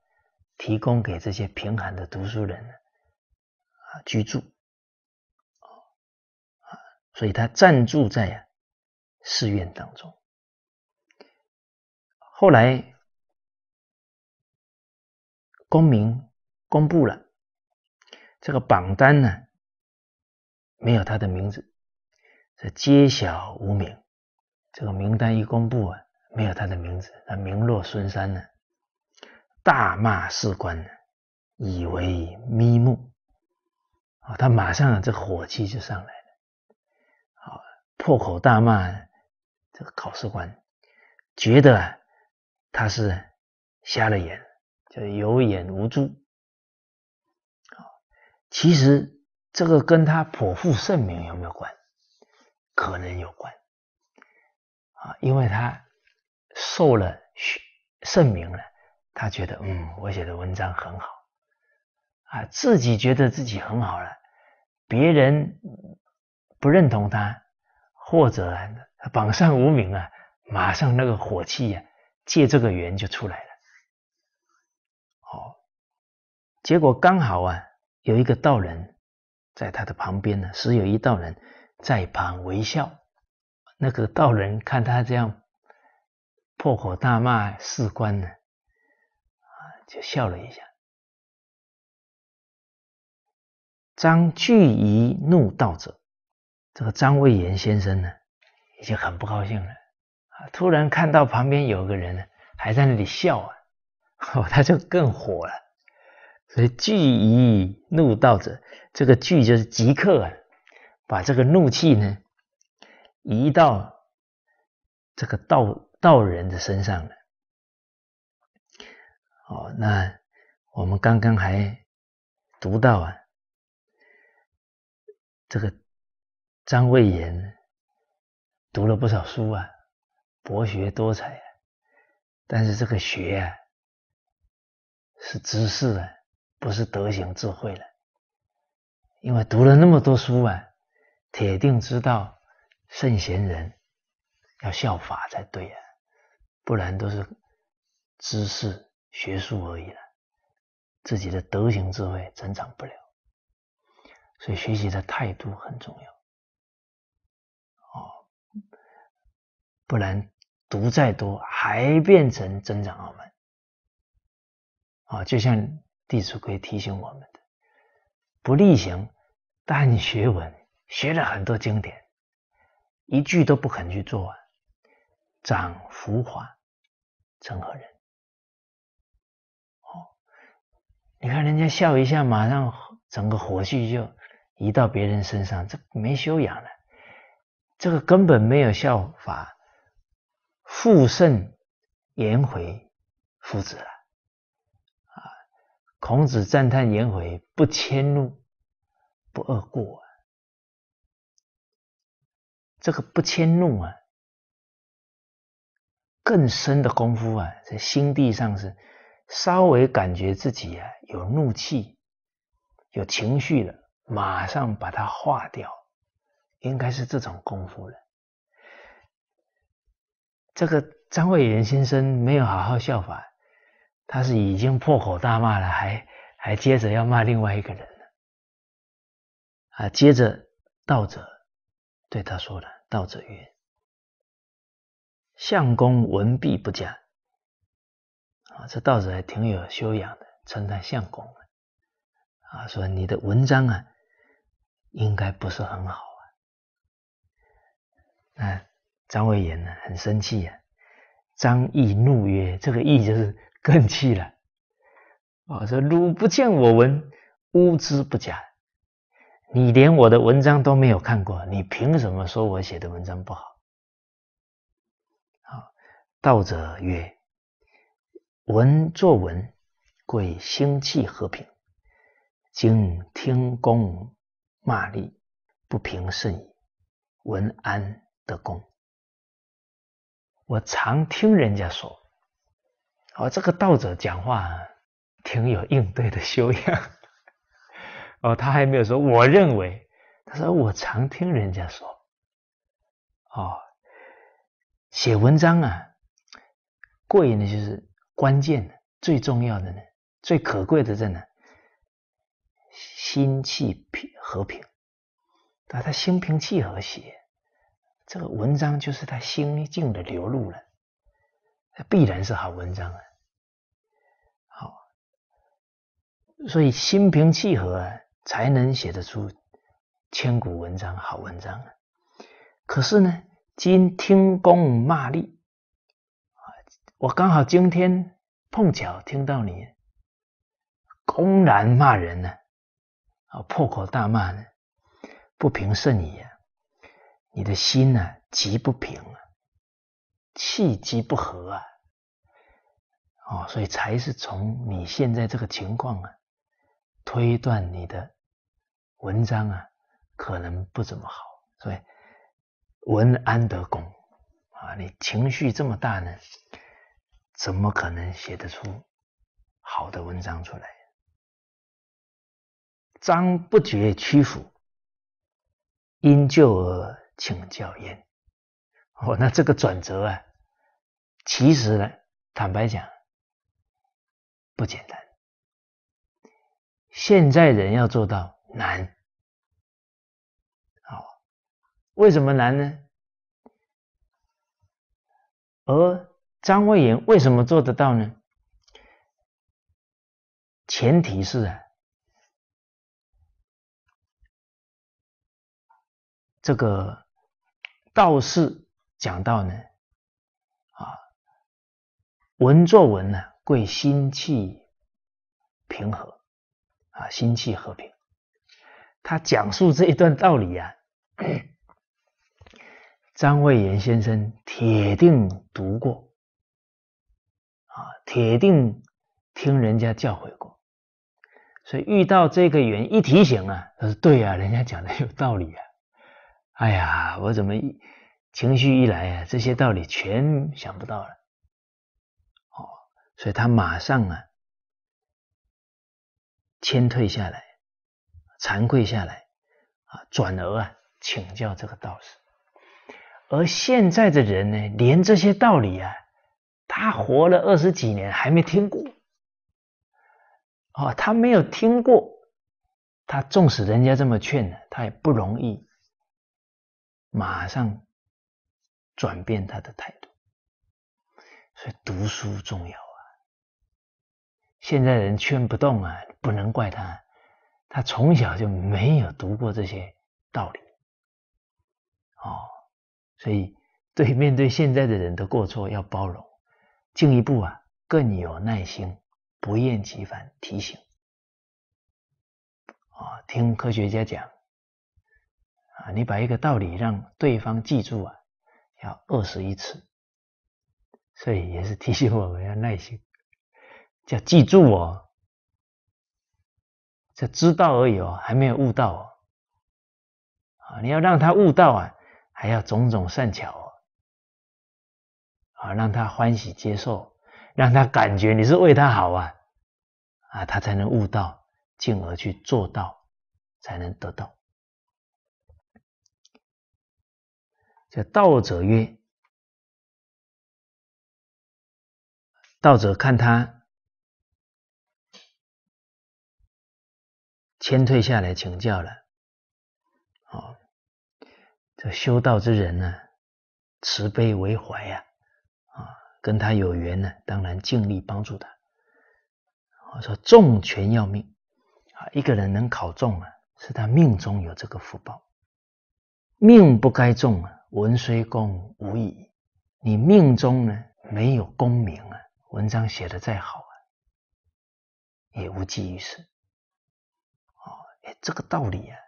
S2: 提供给这些
S1: 贫寒的读书人啊居住啊，所以他暂住在寺院当中。后来公民公布了，这个榜单呢？没有他的名
S2: 字，这揭晓无名。这个名单一公布啊，没有他的名字，他名落孙山呢，大骂士官呢，以为眯目。他马上这火气就上来了，破口大骂这个考试官，觉得他是瞎了眼，就有眼无珠。
S1: 其实。这个跟他颇负盛名有没有关？可能有关啊，因为他
S2: 受了盛名了，他觉得嗯，我写的文章很好啊，自己觉得自己很好了，别人不认同他，或者榜上无名啊，马上那个火气呀，借这个缘就出来了。哦，结果刚好啊，有一个道人。在他的旁边呢，时有一道人在旁微笑。那个道人看他这样
S1: 破口大骂士官呢，啊，就笑了一下。张惧疑怒道者，这个张蔚言先生呢，已经很不高兴了。啊，突然看到旁
S2: 边有个人呢，还在那里笑啊，哦，他就更火了。所以聚以怒道者，这个聚就是即刻，啊，把这个怒气呢，移到这个道道人的
S1: 身上了。哦，那我们刚刚还读到啊，这个张卫言读了不少书啊，博学多才，
S2: 但是这个学啊，是知识啊。不是德行智慧了，因为读了那么多书啊，铁定知道圣贤人要效法才对啊，不然都是知识学术而已了，自己的德
S1: 行智慧增长不了，所以学习的态度很重要，哦，不然读再多还变成增长傲慢，啊，就像。弟子规
S2: 提醒我们的：不力行，但学文，学了很多
S1: 经典，一句都不肯去做完，长浮华，成何人？哦，你看人
S2: 家笑一下，马上整个火气就移到别人身上，这没修养了。这个根本没有效法复甚
S1: 颜回夫子了。孔子赞叹颜回不迁怒、不恶过啊，这个不迁怒啊，更
S2: 深的功夫啊，在心地上是稍微感觉自己啊有怒气、有情绪了，马上把它化掉，应该是这种功夫了。这个张伟元先生没有好好效法。他是已经破口大骂了，还还
S1: 接着要骂另外一个人呢。啊，接着道者对他说了：“道者曰，相公文笔不假啊，这道者还挺有修养的，称赞相公
S2: 啊，说你的文章啊，应该不是很好啊。”那张伟言呢，很生气呀。张毅怒曰：“这个毅就是。”更气了，啊，说：“汝不见我文，乌之不假。你连我的文章都没有看过，你凭什么说我写的文章不好？”道者曰：“文作文，贵心气和平。
S1: 经听公骂力，不平甚矣，文安得公？”我常听人
S2: 家说。哦，这个道者讲话挺有应对的修养。哦，他还没有说，我认为，他说我常听人家说，哦，写文章啊，过瘾的就是关键的，最重要的呢，最可贵的在哪？心气平和平，他他心平气和写，这个文章就是他心境的流露了，那必然是好文章啊。所以心平气和啊，才能写得出千古文章好文章啊。可是呢，今听公骂詈啊，我刚好今天碰巧听到你公然骂人呢，啊，破口大骂呢，不平甚矣。你的心呢，极不平啊，气机不和啊，哦，所以才是从你现在这个情况啊。推断你的文章啊，可能不怎么好，所以文安得公啊？你情绪这么大呢，
S1: 怎么可能写得出好的文章出来？张不觉屈服，因救而请教焉。哦，那这个转折啊，其实呢，坦白讲，不简单。现在人要做到难，好，为什么难呢？而张维迎为什么做得到呢？前提是啊，这个道士讲到呢，啊，文作文呢贵心气平和。
S2: 啊，心气和平。他讲述这一段道理啊，张蔚岩先生铁定读过，啊，铁定听人家教诲过。所以遇到这个因一提醒啊，他说：“对呀，人家讲的有道理啊。”哎呀，我怎么情绪一来啊，这些道理全想不到了。
S1: 哦，所以他马上啊。谦退下来，惭愧下来，啊，转而啊请教
S2: 这个道士。而现在的人呢，连这些道理啊，他活了二十几年还没听过，哦，他没有听过，他纵使人家这么劝呢，他也不容易
S1: 马上转变他的态度。所以读书重要。现在人劝不动啊，不能
S2: 怪他，他从小就没有读过这些道理，哦，所以对面对现在的人的过错要包容，进一步啊更有耐心，不厌其烦提醒，哦，听科学家讲啊，你把一个道理让对方记住啊，要二十一次，所以也是提醒我们要耐心。叫记住哦，叫知道而已哦，还没有悟到哦。啊，你要让他悟到啊，还要种种善巧哦，啊，让他欢喜接受，让他感觉你是为他好啊，啊，他才能悟到，
S1: 进而去做到，才能得到。就道者曰，道者看他。谦退下来请教了。哦，这修道之人呢，慈悲为怀呀，啊，跟他
S2: 有缘呢，当然尽力帮助他。我说重权要命啊，一个人能考中啊，是他命中有这个福报。命不该中啊，文虽功无益。你命中呢没有功
S1: 名啊，文章写的再好啊，也无济于事。这个道理啊，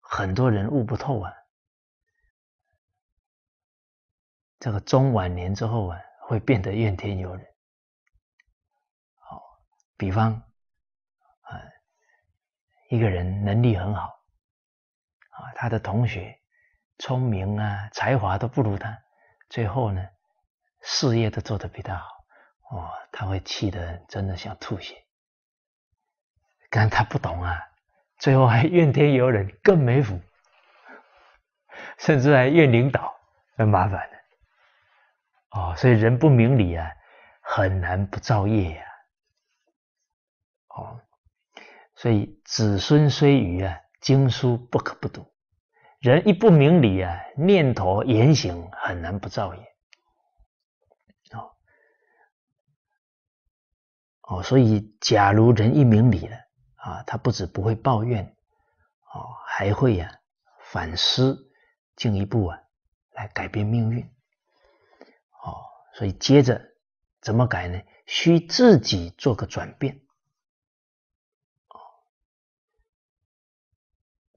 S1: 很多人悟不透啊。这个中晚年之后啊，会变得怨天尤人。好，比方，啊，
S2: 一个人能力很好，啊，他的同学聪明啊、才华都不如他，最后呢，事业都做得比他好，哇，他会气得真的想吐血。但他不懂啊，最后还怨天尤人，更没福，甚至还怨领导，很麻烦的。哦，所以人不明理啊，很难不造业呀。哦，所以子孙虽愚啊，经书不可不读。人一不明理啊，念头言行很难不造业。哦，哦，所以假如人一明理了。啊，他不止不会抱怨哦，还会呀反思，进一步啊来改变命运。哦，所
S1: 以接着怎么改呢？需自己做个转变。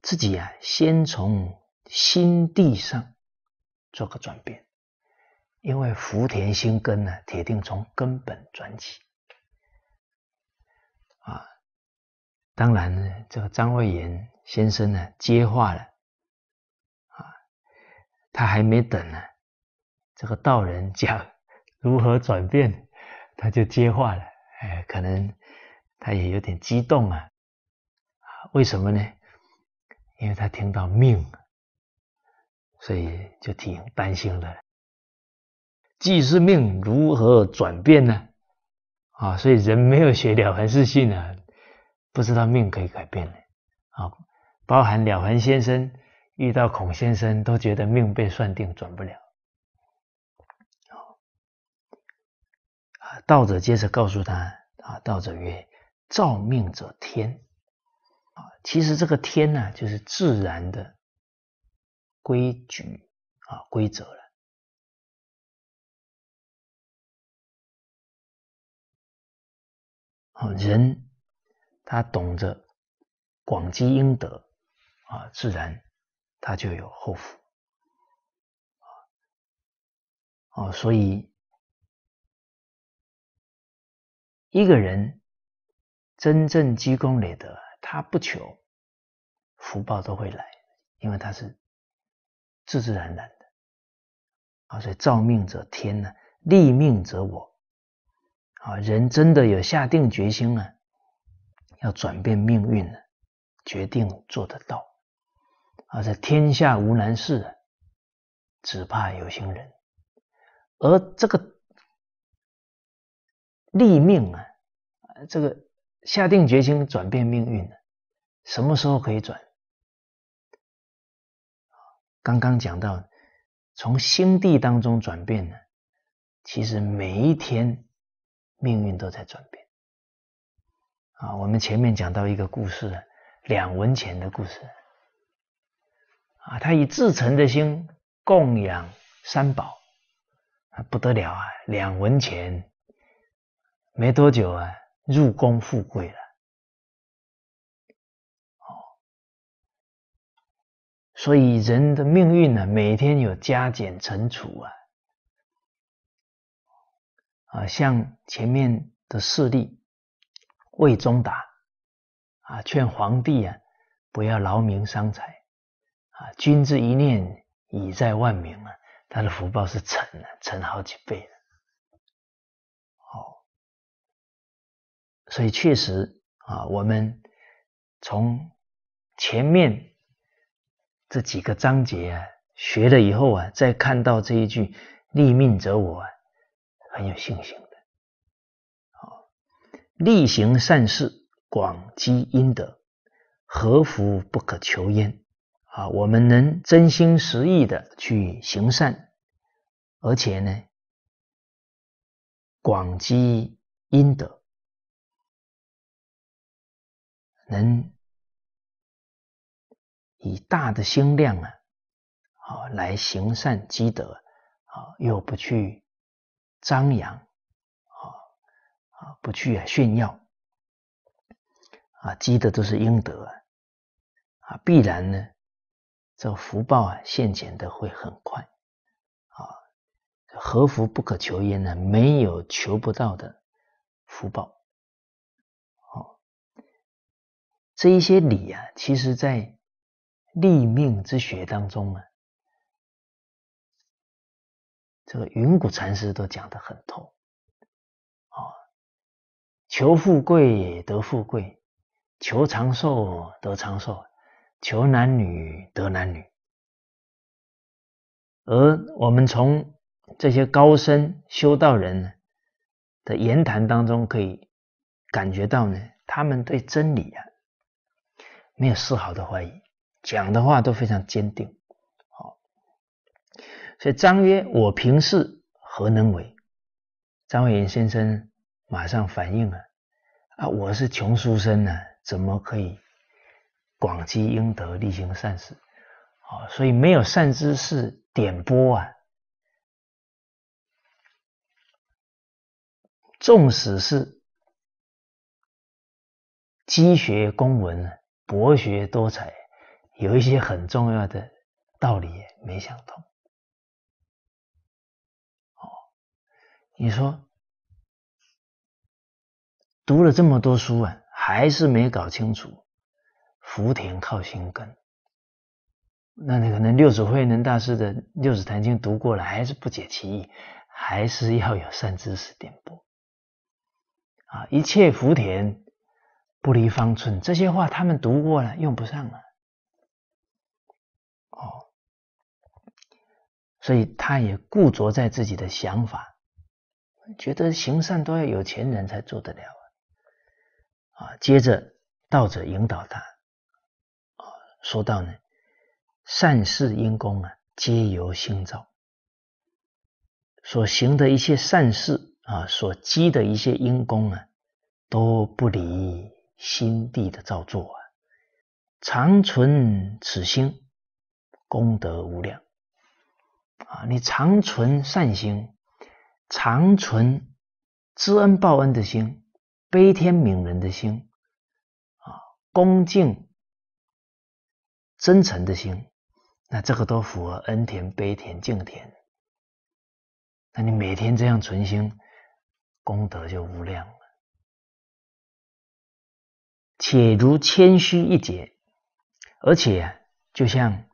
S1: 自己啊，先从心地上做个转变，因为福田
S2: 心根呢，铁定从根本转起。当然，这个张蔚元先生呢接话了，啊，他还没等呢，这个道人讲如何转变，他就接话了，哎，可能他也有点
S1: 激动啊，啊，为什么呢？因为他听到命，所以就挺担心的。既是命，
S2: 如何转变呢？啊，所以人没有学了凡四训啊。不知道命可以改变呢。啊，包含了凡先生遇到孔先生，都觉得命被算定，转不了。啊，道者接着告诉他，啊，道者曰：造命
S1: 者天。啊，其实这个天呢，就是自然的规矩啊，规则了。人。他懂得广积阴德啊，自然他就有后福啊。哦，所以一个人真正积功累德，他不求福报都会来，因为他是自自然然的啊。所以造命者天呢，立
S2: 命者我啊。人真的有下定决心了。要转变命运呢，决定做得到，而且天下
S1: 无难事，只怕有心人。而这个立命啊，这个下定决心转变命运什么时候可以转？刚刚讲到，从心地当中转变呢，其
S2: 实每一天命运都在转变。啊，我们前面讲到一个故事，两文钱的故事。啊，他以至诚的心供养三宝，不得了啊！
S1: 两文钱，没多久啊，入宫富贵了。哦，所以人的命运呢，每天有加减乘除啊，
S2: 啊，像前面的示例。魏忠达啊，劝皇帝啊，不要劳民伤财啊！君
S1: 子一念，已在万民啊，他的福报是沉的，沉好几倍的。好，所以确实啊，我们从前面这几个
S2: 章节啊，学了以后啊，再看到这一句“立命则我”，很有信心。力行善事，广积阴德，何福不可求焉？啊，我们能
S1: 真心实意的去行善，而且呢，广积阴德，能以大的心量啊，啊来行善积德，啊，又不去张扬。不去啊炫耀，啊积的都是应德啊，必然呢，这福
S2: 报啊现前的会很快啊，何福不可求焉呢？
S1: 没有求不到的福报。好，这一些理啊，其实在立命之学当中啊，这个云谷禅师都讲得很透。求富贵得富贵，
S2: 求长寿得长寿，求男女得男女。而我们从这些高僧修道人的言谈当中，可以感觉到呢，他们对真理啊没有丝毫的怀疑，讲的话都非常坚定。好，所以张曰：“我平视何能为？”张会元先生。马上反应了，啊，我是穷书生呢，怎么可以广积阴德、力行善事？哦，所
S1: 以没有善知识点拨啊，纵使是积学公文、博学多才，有一些很重要的道理没想通。哦，你说。读了这么多书啊，还是没搞清楚福田靠心根。那你可
S2: 能六祖慧能大师的《六祖坛经》读过了，还是不解其意，还是要有善知识点拨啊！一切福田不离方寸，这些话他们读过了，用不上了。哦，所以他也固着在自己的想法，觉得行善都要有钱人才做得了。啊，接着道者引导他啊，说道呢：善事因功啊，皆由心造。所行的一些善事啊，所积的一些因功啊，都不离心地的造作啊。常存此心，功德无量啊！你常存善心，常
S1: 存知恩报恩的心。悲天悯人的心啊，恭敬、真诚的心，那这个都符合恩田、悲田、敬田。那你每天这样存心，功德就无量了。且如谦虚一节，而且就像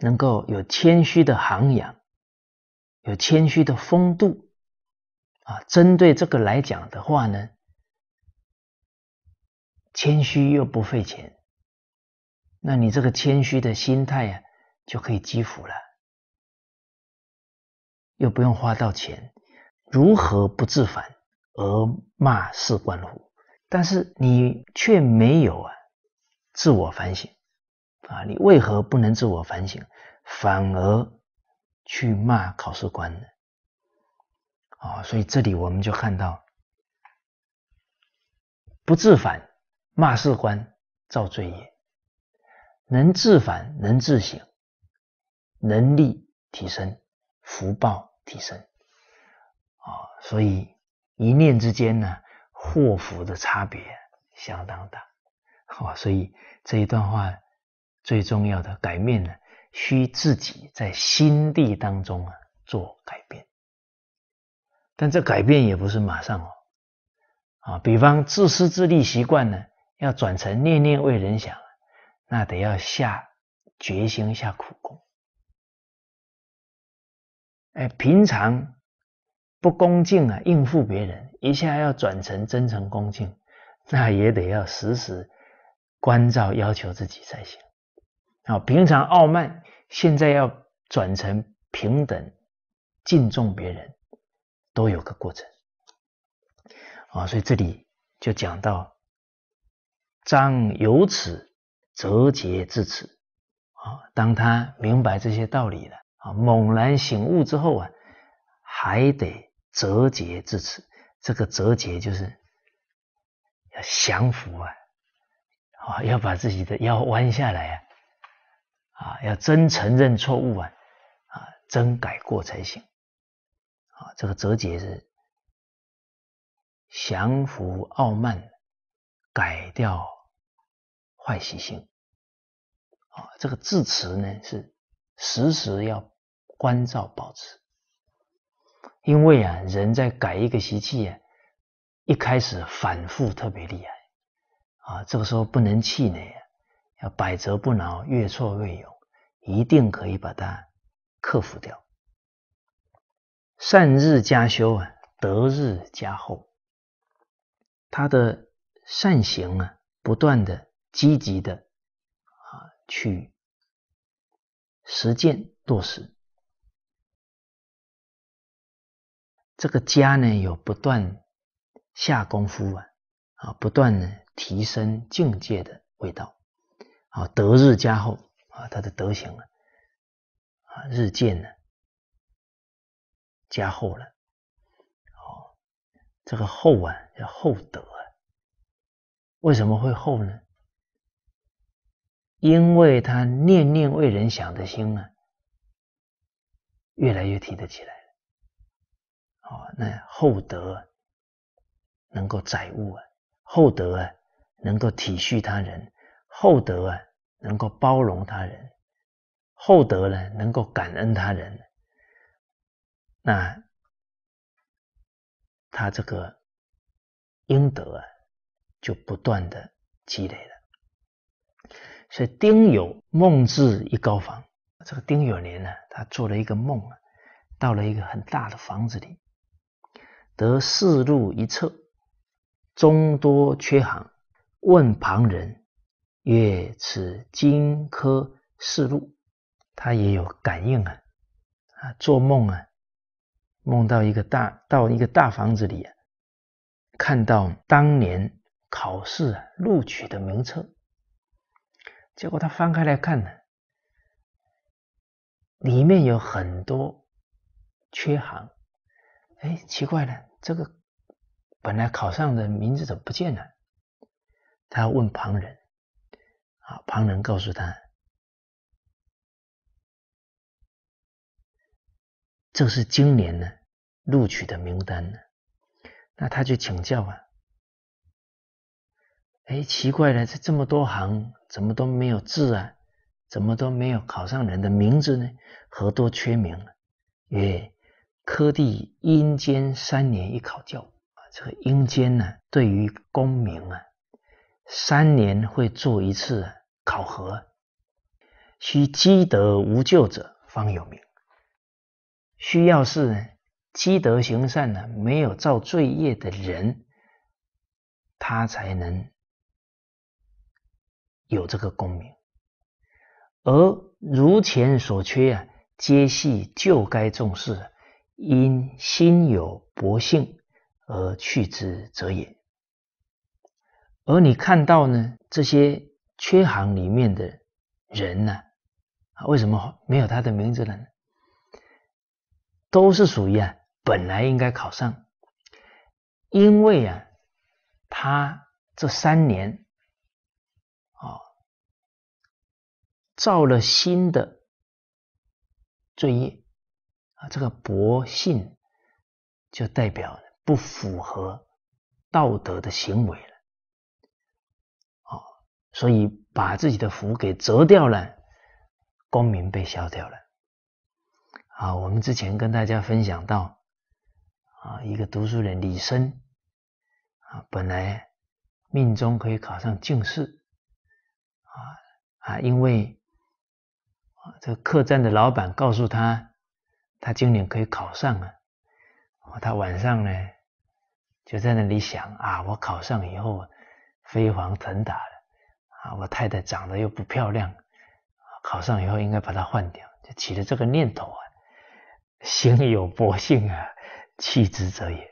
S2: 能够有谦虚的涵养，有谦虚的风度啊。针对这个来讲的话呢。谦虚又不费钱，那你这个谦虚的心态呀，就可以积福了，又不用花到钱，如何不自反而骂事官乎？但是你却没有啊自我反省啊，你为何不能自我反省，反而去骂考试官呢？啊，所以这里我们就看到不自反。骂世官，造罪业，能自反，能自省，能力提升，福报提升。啊，所以一念之间呢，祸福的差别相当大。啊，所以这一段话最重要的改变呢，需自己在心地当中啊做改变。但这改变也不是马上哦。啊，比方自私自利习惯呢。
S1: 要转成念念为人想，那得要下决心、下苦功。哎，平常不恭
S2: 敬啊，应付别人，一下要转成真诚恭敬，那也得要时时关照、要求自己才行。啊，平常傲慢，现在要转成平等、敬重别人，都有个过程。啊，所以这里就讲到。张由此折节至此，啊，当他明白这些道理了，啊，猛然醒悟之后啊，还得折节至此。这个折节就是要降服啊，啊，要把自己的腰弯下来啊，啊，要真承认错误啊，啊，真改过才行。啊，这个折节是
S1: 降服傲慢。改掉坏习性，啊，这个字词呢是时时要关照保持，因为啊，人
S2: 在改一个习气啊，一开始反复特别厉害，啊，这个时候不能气馁，要百折不挠，越挫越勇，一定可以把它克服掉。善日加修啊，德日加厚，他的。善行啊，
S1: 不断的积极的啊去实践落实，这个家呢有不断下功夫啊啊，不断的提升境界的味道，啊德日加厚啊，他的德行啊啊日渐呢加厚了，哦，这个厚啊叫厚德。为什么会
S2: 厚呢？因为他念念为人想的心
S1: 呢，越来越提得起来了。好，那厚德能够载物啊，厚德啊能够
S2: 体恤他人，厚德啊能够包容他人，厚
S1: 德呢能够感恩他人。那他这个应得啊。就不断的
S2: 积累了，所以丁酉梦至一高房，这个丁酉年呢，他做了一个梦啊，到了一个很大的房子里，得四路一侧，中多缺行，问旁人曰：“此荆轲四路。”他也有感应啊啊，做梦啊，梦到一个大到一个大房子里啊，看到当年。考试录取的名册，结果他翻开来看呢，里面有很多缺行，哎，奇怪了，这个本来考上的名字怎么不见了？他
S1: 问旁人，啊，旁人告诉他，这是今年呢录取的名单呢，那他就请教啊。哎，奇
S2: 怪了，这这么多行怎么都没有字啊？怎么都没有考上人的名字呢？何多缺名？曰：科第阴间三年一考教啊，这个阴间呢，对于功名啊，三年会做一次考核，需积德无咎者方有名。需要是积德行善呢，没有造罪业的人，他才能。有这个功名，而如前所缺啊，皆系旧该重视，因心有薄幸而去之者也。而你看到呢，这些缺行里面的人呢，为什么没有他的名字了呢？都是属于啊，本来应该考上，
S1: 因为啊，他这三年。造了新的罪业啊，这个薄幸就代表不符合道德的行为了，
S2: 好，所以把自己的福给折掉了，光明被消掉了。啊，我们之前跟大家分享到啊，一个读书人李绅啊，本来命中可以考上进士啊啊，因为。这个客栈的老板告诉他，他今年可以考上了。他晚上呢，就在那里想啊，我考上以后飞黄腾达了。啊，我太太长得又不漂亮，考上以后应该把她换掉，就起了这个念头啊。心有薄幸啊，弃之者也。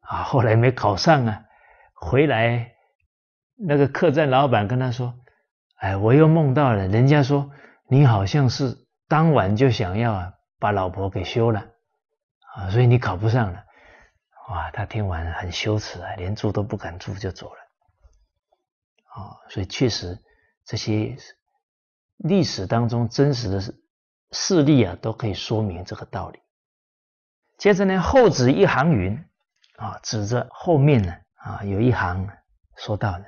S2: 啊，后来没考上啊，回来那个客栈老板跟他说，哎，我又梦到了，人家说。你好像是当晚就想要啊把老婆给休了啊，所以你考不上了，哇！他听完很羞耻啊，连住都不敢住就走了啊。所以确实这些历史当中真实的事例啊，都可以说明这个道理。接着呢，后指一行云啊，指着后面呢啊有一行说道呢：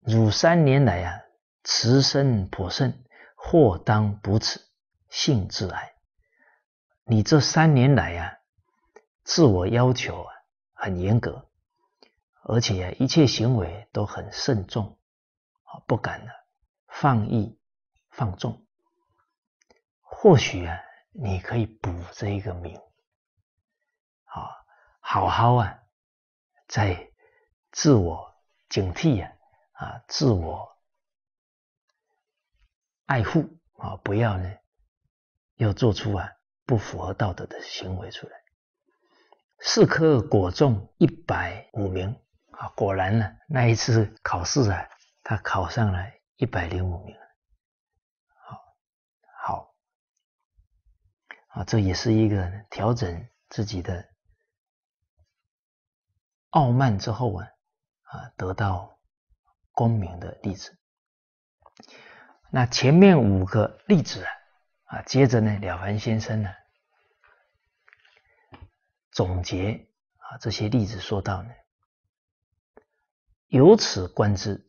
S2: 汝三年来啊，持身颇盛。祸当不此性自哀。你这三年来啊，自我要求啊很严格，而且啊一切行为都很慎
S1: 重，啊不敢呢放逸放纵。或许啊你可以补这一个名，
S2: 好好好啊在自我警惕呀
S1: 啊自我。爱护啊，不要呢，要做出啊不符合道德的行为出来。
S2: 四科果中一百五名啊，果然呢，那一次考试啊，他考上了一百零五名。好，好，啊，这也是一个调整自己的傲慢之后啊啊，得到功名的例子。那前面五个例子啊，啊，接着呢，了凡先生呢总结啊这些例子，说到呢，由此观之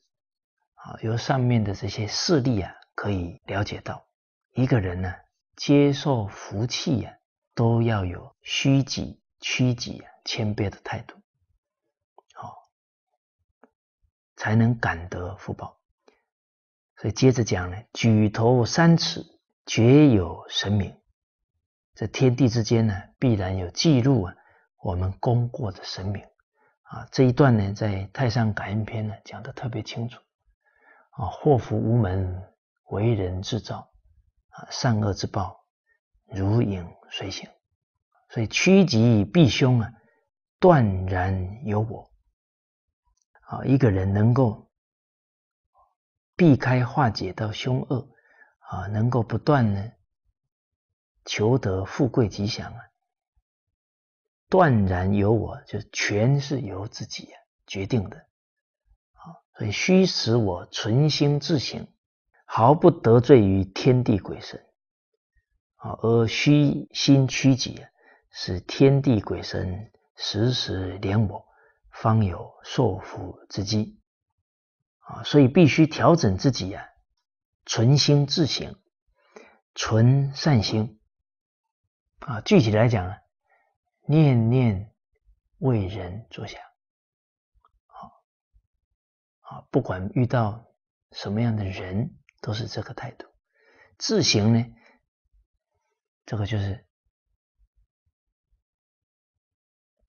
S2: 啊，由上面的这些事例啊，可以了解到，一个人呢接受福气呀，都要有虚己、趋己、啊、谦卑的态度，好，才能感得福报。所以接着讲呢，举头三尺，绝有神明。这天地之间呢，必然有记录啊，我们功过的神明啊。这一段呢，在《太上感应篇》呢讲的特别清楚啊。祸福无门，为人自造啊。善恶之报，如影随形。所以趋吉避凶啊，断然有我啊。一个人能够。
S1: 避开化解到凶恶啊，能够不断呢求得富贵吉祥啊，断
S2: 然由我就全是由自己决定的啊，所以须使我存心自省，毫不得罪于天地鬼神啊，而虚心屈己，使天地鬼神时时怜我，方有受福之机。啊，所以必须调整自己啊，存心自省，
S1: 存善心。啊，具体来讲啊，念念为人着想。好，啊，不管遇到什么样的人，都是这个态度。自行呢，这个就是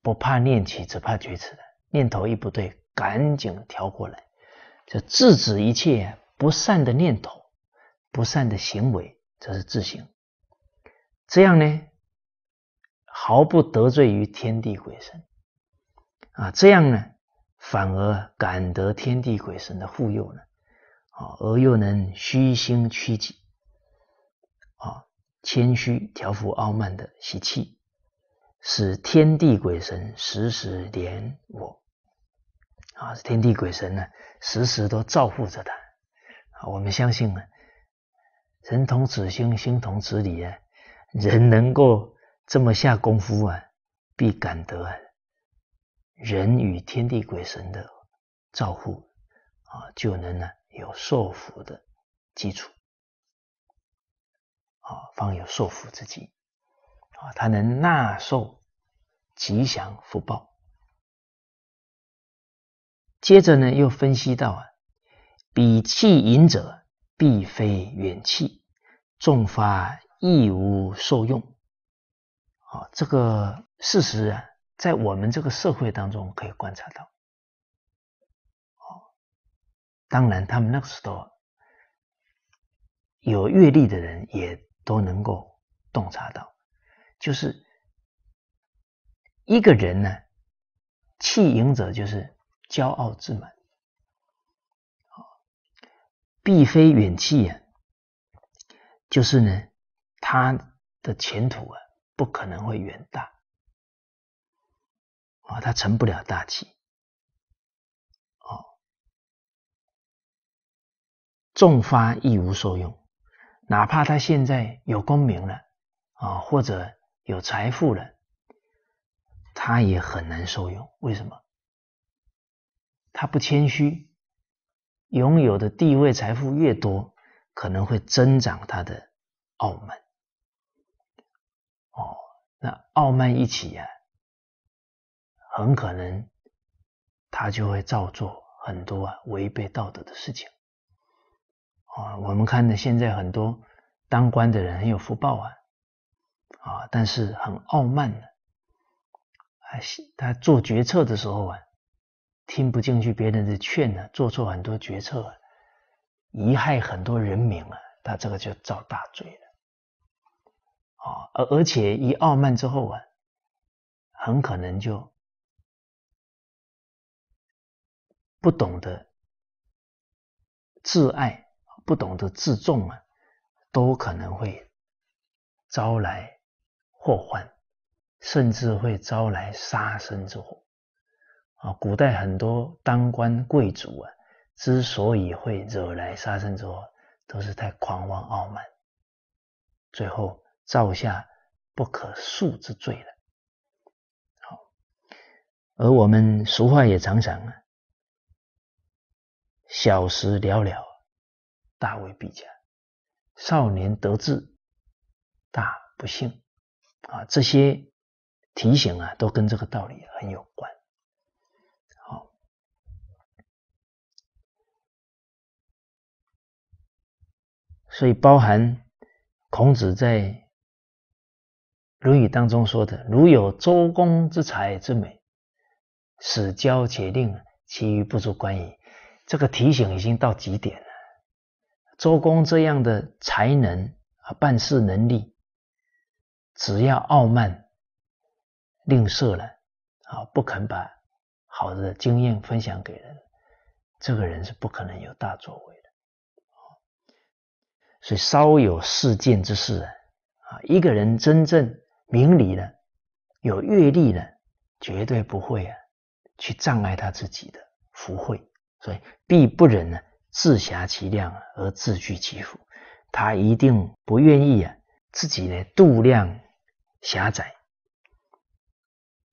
S2: 不怕念起，只怕觉迟。念头一不对，赶紧调过来。就制止一切不善的念头、不善的行为，这是自行。这样呢，毫不得罪于天地鬼神啊！这样呢，反而感得天地鬼神的护佑呢啊，而又能虚心趋己啊，谦虚调伏傲慢的习气，使天地鬼神时时怜我。啊，天地鬼神呢，时时都照护着他。啊，我们相信呢，人同此心，心同此理。啊，人能够这么下功夫啊，必感
S1: 得啊，人与天地鬼神的照护啊，就能呢有受福的基础啊，方有受福之机啊，他能纳受吉祥福报。
S2: 接着呢，又分析到啊，比气淫者必非元气，重发亦无受用。啊，这个事实啊，在我们这个社会当中可以观察到。哦，当然他们那个时候有阅历的人，也都能够洞察到，就是一个人呢，气淫者就是。骄傲自满，啊，
S1: 必非远气呀。就是呢，他的前途啊，不可能会远大，啊，他成不了大器，哦，重发亦无所用。哪怕他现在
S2: 有功名了，啊，或者有财富了，他也很难受用。为什么？他不谦虚，拥有的地位财富越多，可能会增长他的傲
S1: 慢。哦，那傲慢一起呀，很可能他就会造作很多啊违背
S2: 道德的事情。啊，我们看的现在很多当官的人很有福报啊，啊，但是很傲慢的，他他做决策的时候啊。听不进去别人的劝呢，做错很多决策，贻害很多人民啊，他这个就造大罪了。
S1: 啊，而而且一傲慢之后啊，很可能就不懂得自爱，不懂得自重啊，都可能会
S2: 招来祸患，甚至会招来杀身之祸。啊，古代很多当官贵族啊，之所以会惹来杀身之祸，都是太狂妄傲慢，
S1: 最后造下不可恕之罪了。
S2: 好，而我们俗话也常常啊，小时了了，大未必佳；少年得志，
S1: 大不幸。啊，这些提醒啊，都跟这个道理很有关。所以，包含孔子在《论语》当中说的：“如有周公之才
S2: 之美，使交且令，其余不足观矣。”这个提醒已经到极点了。周公这样的才能啊，办事能力，只要傲慢、吝啬了啊，不肯把好的经验分享给人，这个人是不可能有大作为。所以，稍有事件之事啊，啊，一个人真正明理了，有阅历了，绝对不会啊去障碍他自己的福慧，所以必不忍呢自狭其量而自拒其福。他一定不愿意啊自己呢度量狭窄，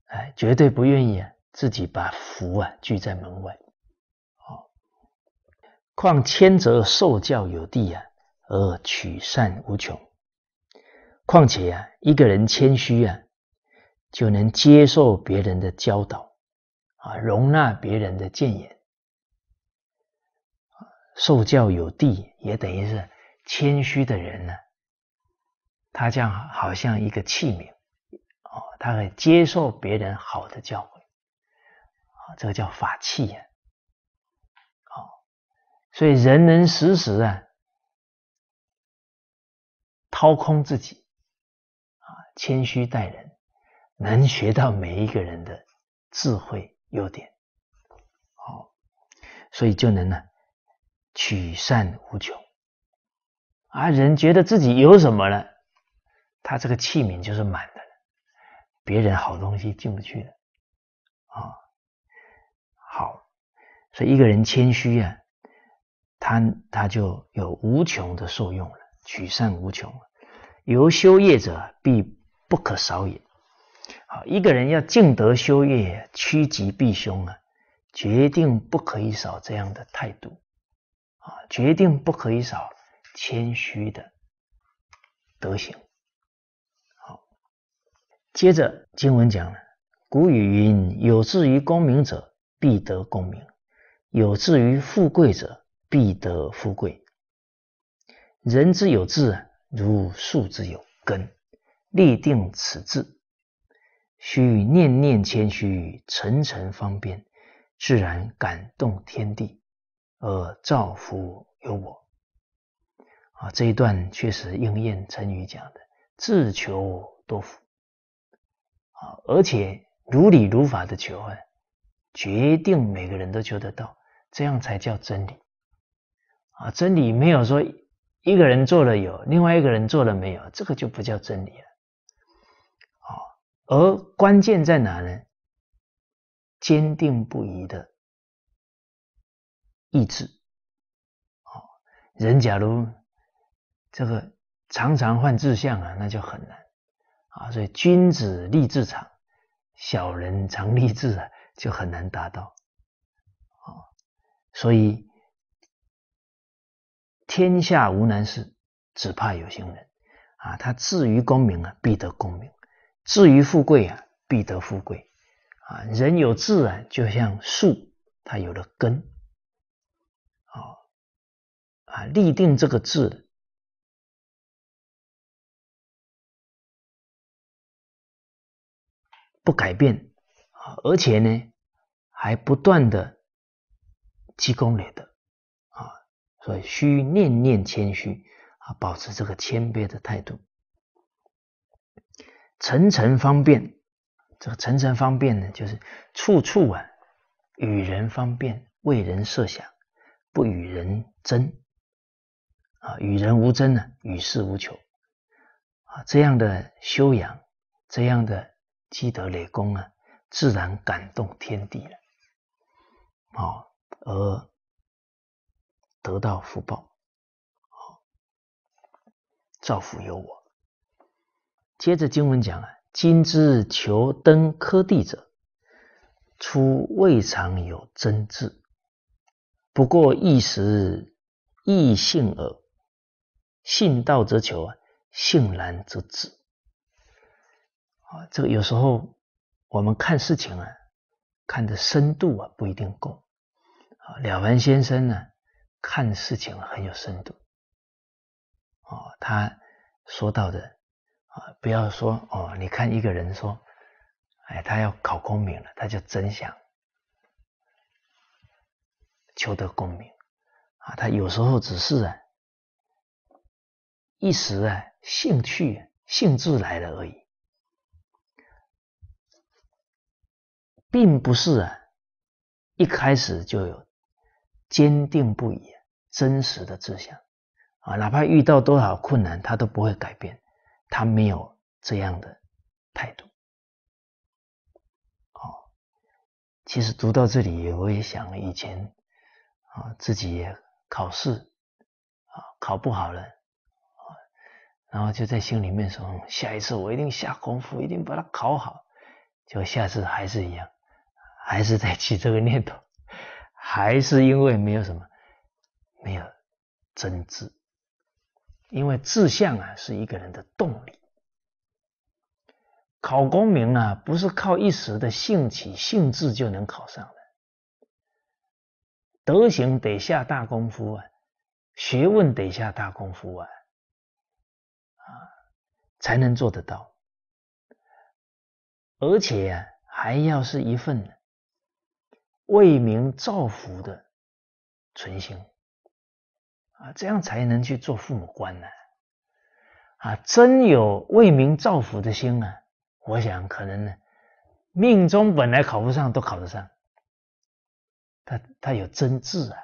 S2: 哎，绝对不愿意啊自己把福啊拒在门外。哦，况千则受教有地啊。而取善无穷。况且啊，一个人谦虚啊，就能接受别人的教导，啊，容纳别人的谏言，受教有地，也等于是谦虚的人呢。他这样好像一个器皿，哦，他接受别人好
S1: 的教诲，啊，这个叫法器也。哦，所以人人时时啊。掏
S2: 空自己，啊，谦虚待人，能学到每一个人的智慧优点，好，所以就能呢取善无穷。啊，人觉得自己有什么了，他这个器皿就是满的，别人好东西进不去了，啊，好，所以一个人谦虚呀，他他就有无穷的受用了。取善无穷，由修业者必不可少也。好，一个人要尽德修业，趋吉避凶啊，决定不可以少这样的态度啊，决定不可以少谦虚的德行。好，接着经文讲了，古语云：有志于功名者，必得功名；有志于富贵者，必得富贵。人之有志，如树之有根。立定此志，须念念谦虚，诚诚方便，自然感动天地，而造福有我。啊，这一段确实应验成语讲的“自求多福”。啊，而且如理如法的求，啊，决定每个人都求得到，这样才叫真理。啊，真理没有说。一个人做了有，另外一个人做了没
S1: 有，这个就不叫真理了。哦，而关键在哪呢？坚定不移的意志。哦，人假如这个常常换
S2: 志向啊，那就很难啊。所以君子立志长，小人常立志啊，就很难达到。哦，所以。天下无难事，只怕有心人。啊，他至于功名啊，必得功名；至于富贵啊，必得富贵。
S1: 啊，人有志啊，就像树，它有了根。好，啊，立定这个志，不改变，啊，而且呢，还不断的积功累德。
S2: 所以需念念谦虚啊，保持这个谦卑的态度。层层方便，这个层层方便呢，就是处处啊，与人方便，为人设想，不与人争啊，与人无争呢，与世无求啊，这样的修养，这样的积德累功啊，自
S1: 然感动天地了。好，而。得到福报，好，造福有我。
S2: 接着经文讲啊，今之求登科第者，初未尝有真智，不过一时异性耳。信道则求，啊，信然则止。啊，这个有时候我们看事情啊，看的深度啊不一定够。啊，了凡先生呢？看事情很有深度，哦，他说到的啊，不要说哦，你看一个人说，哎，他要考功名了，他就真想求得功名
S1: 啊，他有时候只是啊，一时啊兴趣兴致来了而已，
S2: 并不是啊一开始就有。坚定不移、真实的志向啊，哪怕遇到多少困难，他都不会改变。
S1: 他没有这样的态度。哦，其实读到这里，我也想以前啊，自己
S2: 也考试啊，考不好了啊，然后就在心里面说：下一次我一定下功夫，一定把它考好。就下次还是一样，还是在起这个念头。还是因为没有什么，没有真知，因为志向啊是一个人的动力。考功名啊不是靠一时的兴起兴致就能考上的，德行得下大
S1: 功夫啊，学问得下大功夫啊，啊才能做得到，而且还要是一份。为民造福的存心
S2: 啊，这样才能去做父母官呢。啊，真有为民造福的心啊，我想可能呢，命中
S1: 本来考不上都考得上，他他有真志啊，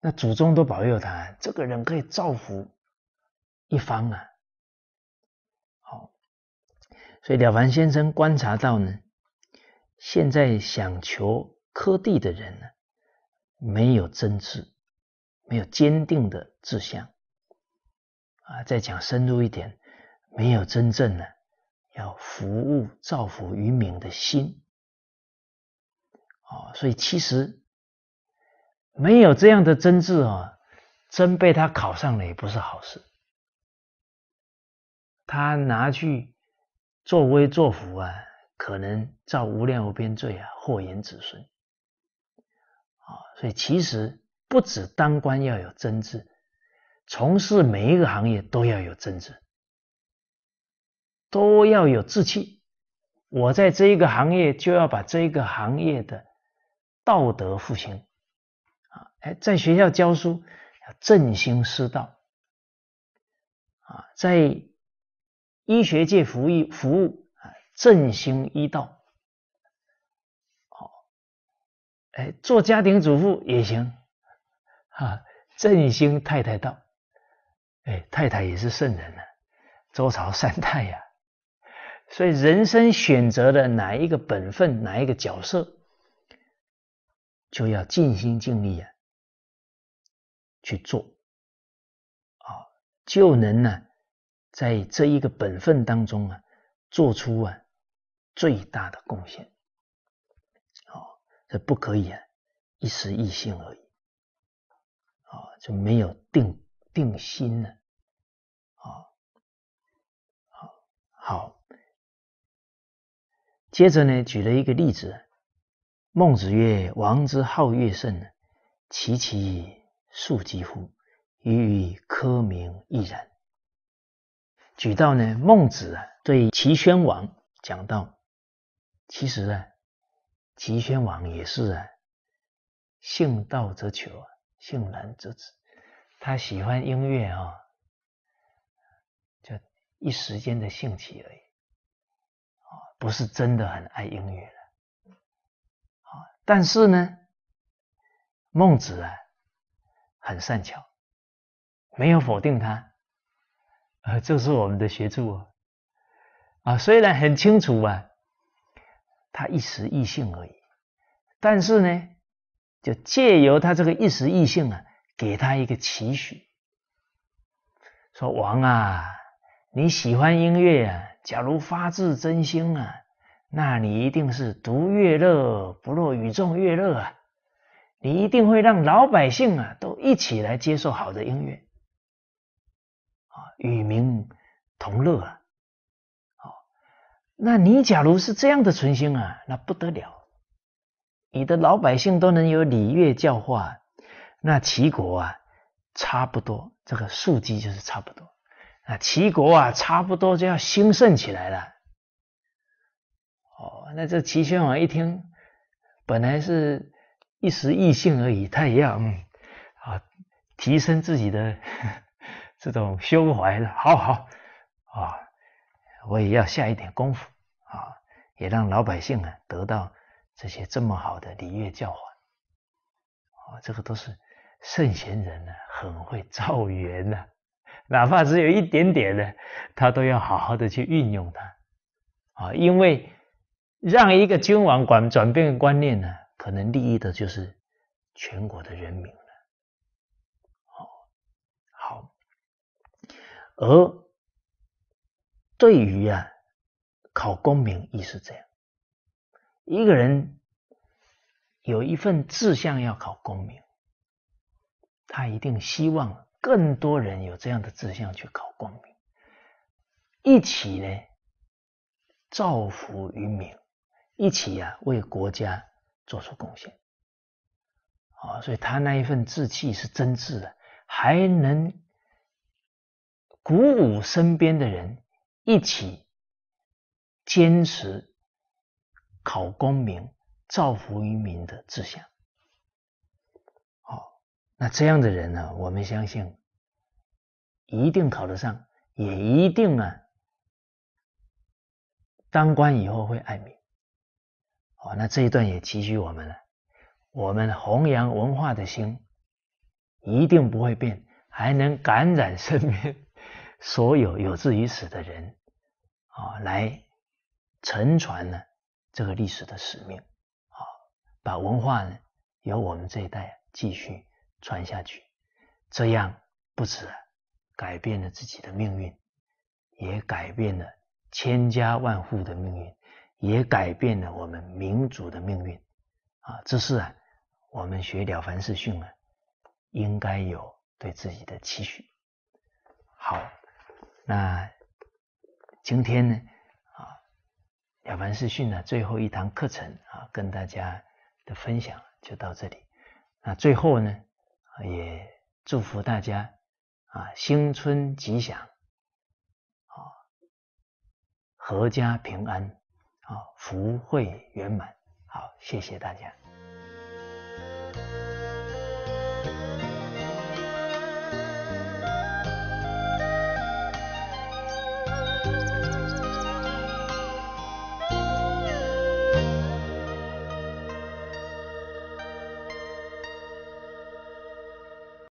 S1: 那祖宗都保佑他，这个人可以造福一方啊。好，所以了
S2: 凡先生观察到呢。现在想求科第的人呢，没有真志，没有坚定的志向啊。再讲深入一点，没有真正的要服务、造福于民的心啊。所以其实没有这样的真志啊，真被他考上了也不是好事。他拿去做威作福啊。可能造无量无边罪啊，祸延子孙啊！所以其实不止当官要有真志，从事每一个行业都要有真志，都要有志气。我在这一个行业就要把这一个行业的道德复兴啊！哎，在学校教书要振兴师道
S1: 啊，在医学界服役服务。振兴医道，好，哎，做
S2: 家庭主妇也行，啊，振兴太太道，哎，太太也是圣人呢，周朝三代呀，所以人生选择的哪一个本分，哪一个角色，就
S1: 要尽心尽力呀去做，啊，就能呢，在这一个本分当中啊，做出啊。最大的贡献，啊，这不可以啊，一时一性而已，啊，就没有定定心呢，啊，好，好。接着呢，举了一个例子，孟子曰：“王之好
S2: 乐甚，其其庶几乎？与与柯名亦然。”举到呢，孟子啊，对齐宣王讲到。其实啊，齐宣王也是啊，性道则求，性难则止。他喜欢音乐啊，就一时间的兴起而已，啊，
S1: 不是真的很爱音乐了。啊，但是呢，孟子啊，很善巧，没有否定
S2: 他，啊，这是我们的学著啊，啊，虽然很清楚啊。他一时异性而已，但是呢，就借由他这个一时异性啊，给他一个期许，说王啊，你喜欢音乐啊，假如发自真心啊，那你一定是独乐乐不若与众乐乐啊，你一定会让老百姓啊都一起来接受好的音乐
S1: 与民
S2: 同乐。啊，那你假如是这样的存心啊，那不得了！你的老百姓都能有礼乐教化，那齐国啊，差不多这个数据就是差不多啊，齐国啊，差不多就要兴盛起来了。哦，那这齐宣王一听，本来是一时意兴而已，他也要嗯啊提升自己的 [LAUGHS] 这种胸怀了，好好啊。我也要下一点功夫啊，也让老百姓啊得到这些这么好的礼乐教化。啊，这个都是圣贤人呢，很会造缘呐，哪怕只有一点点的，他都要好好的去运用它啊，因为让一个君王管转变观念呢，可能利益的就是
S1: 全国的人民了。哦，好，而。对于啊，考功
S2: 名亦是这样。一个人有一份志向要考功名，他一定希望更多人有这样的志向去考功名，一起呢造福于民，一起呀为国家做出贡献。好，所以他那一份志气是真挚的，还能鼓舞身边的人。一起坚持考功名、造福于民的志向。好，那这样的人呢，我们相信一定考得上，也一定啊当官以后会爱民。好，那这一段也提醒我们了：我们弘扬文化的心一定不会变，还能感染身边。所有有志于此的人，啊，来承传呢这个历史的使命，啊，把文化呢由我们这一代继续传下去，这样不止改变了自己的命运，也改变了千家万户的命运，也改变了我们民族的命运，啊，这是啊我们学了凡四训啊，应该有对自己的期许，好。那今天呢啊了凡四训呢最后一堂课程啊跟大家的分享就到这里。那最后呢也祝福大家啊新春吉祥，啊阖家平安，啊福慧圆满。好，谢谢大家。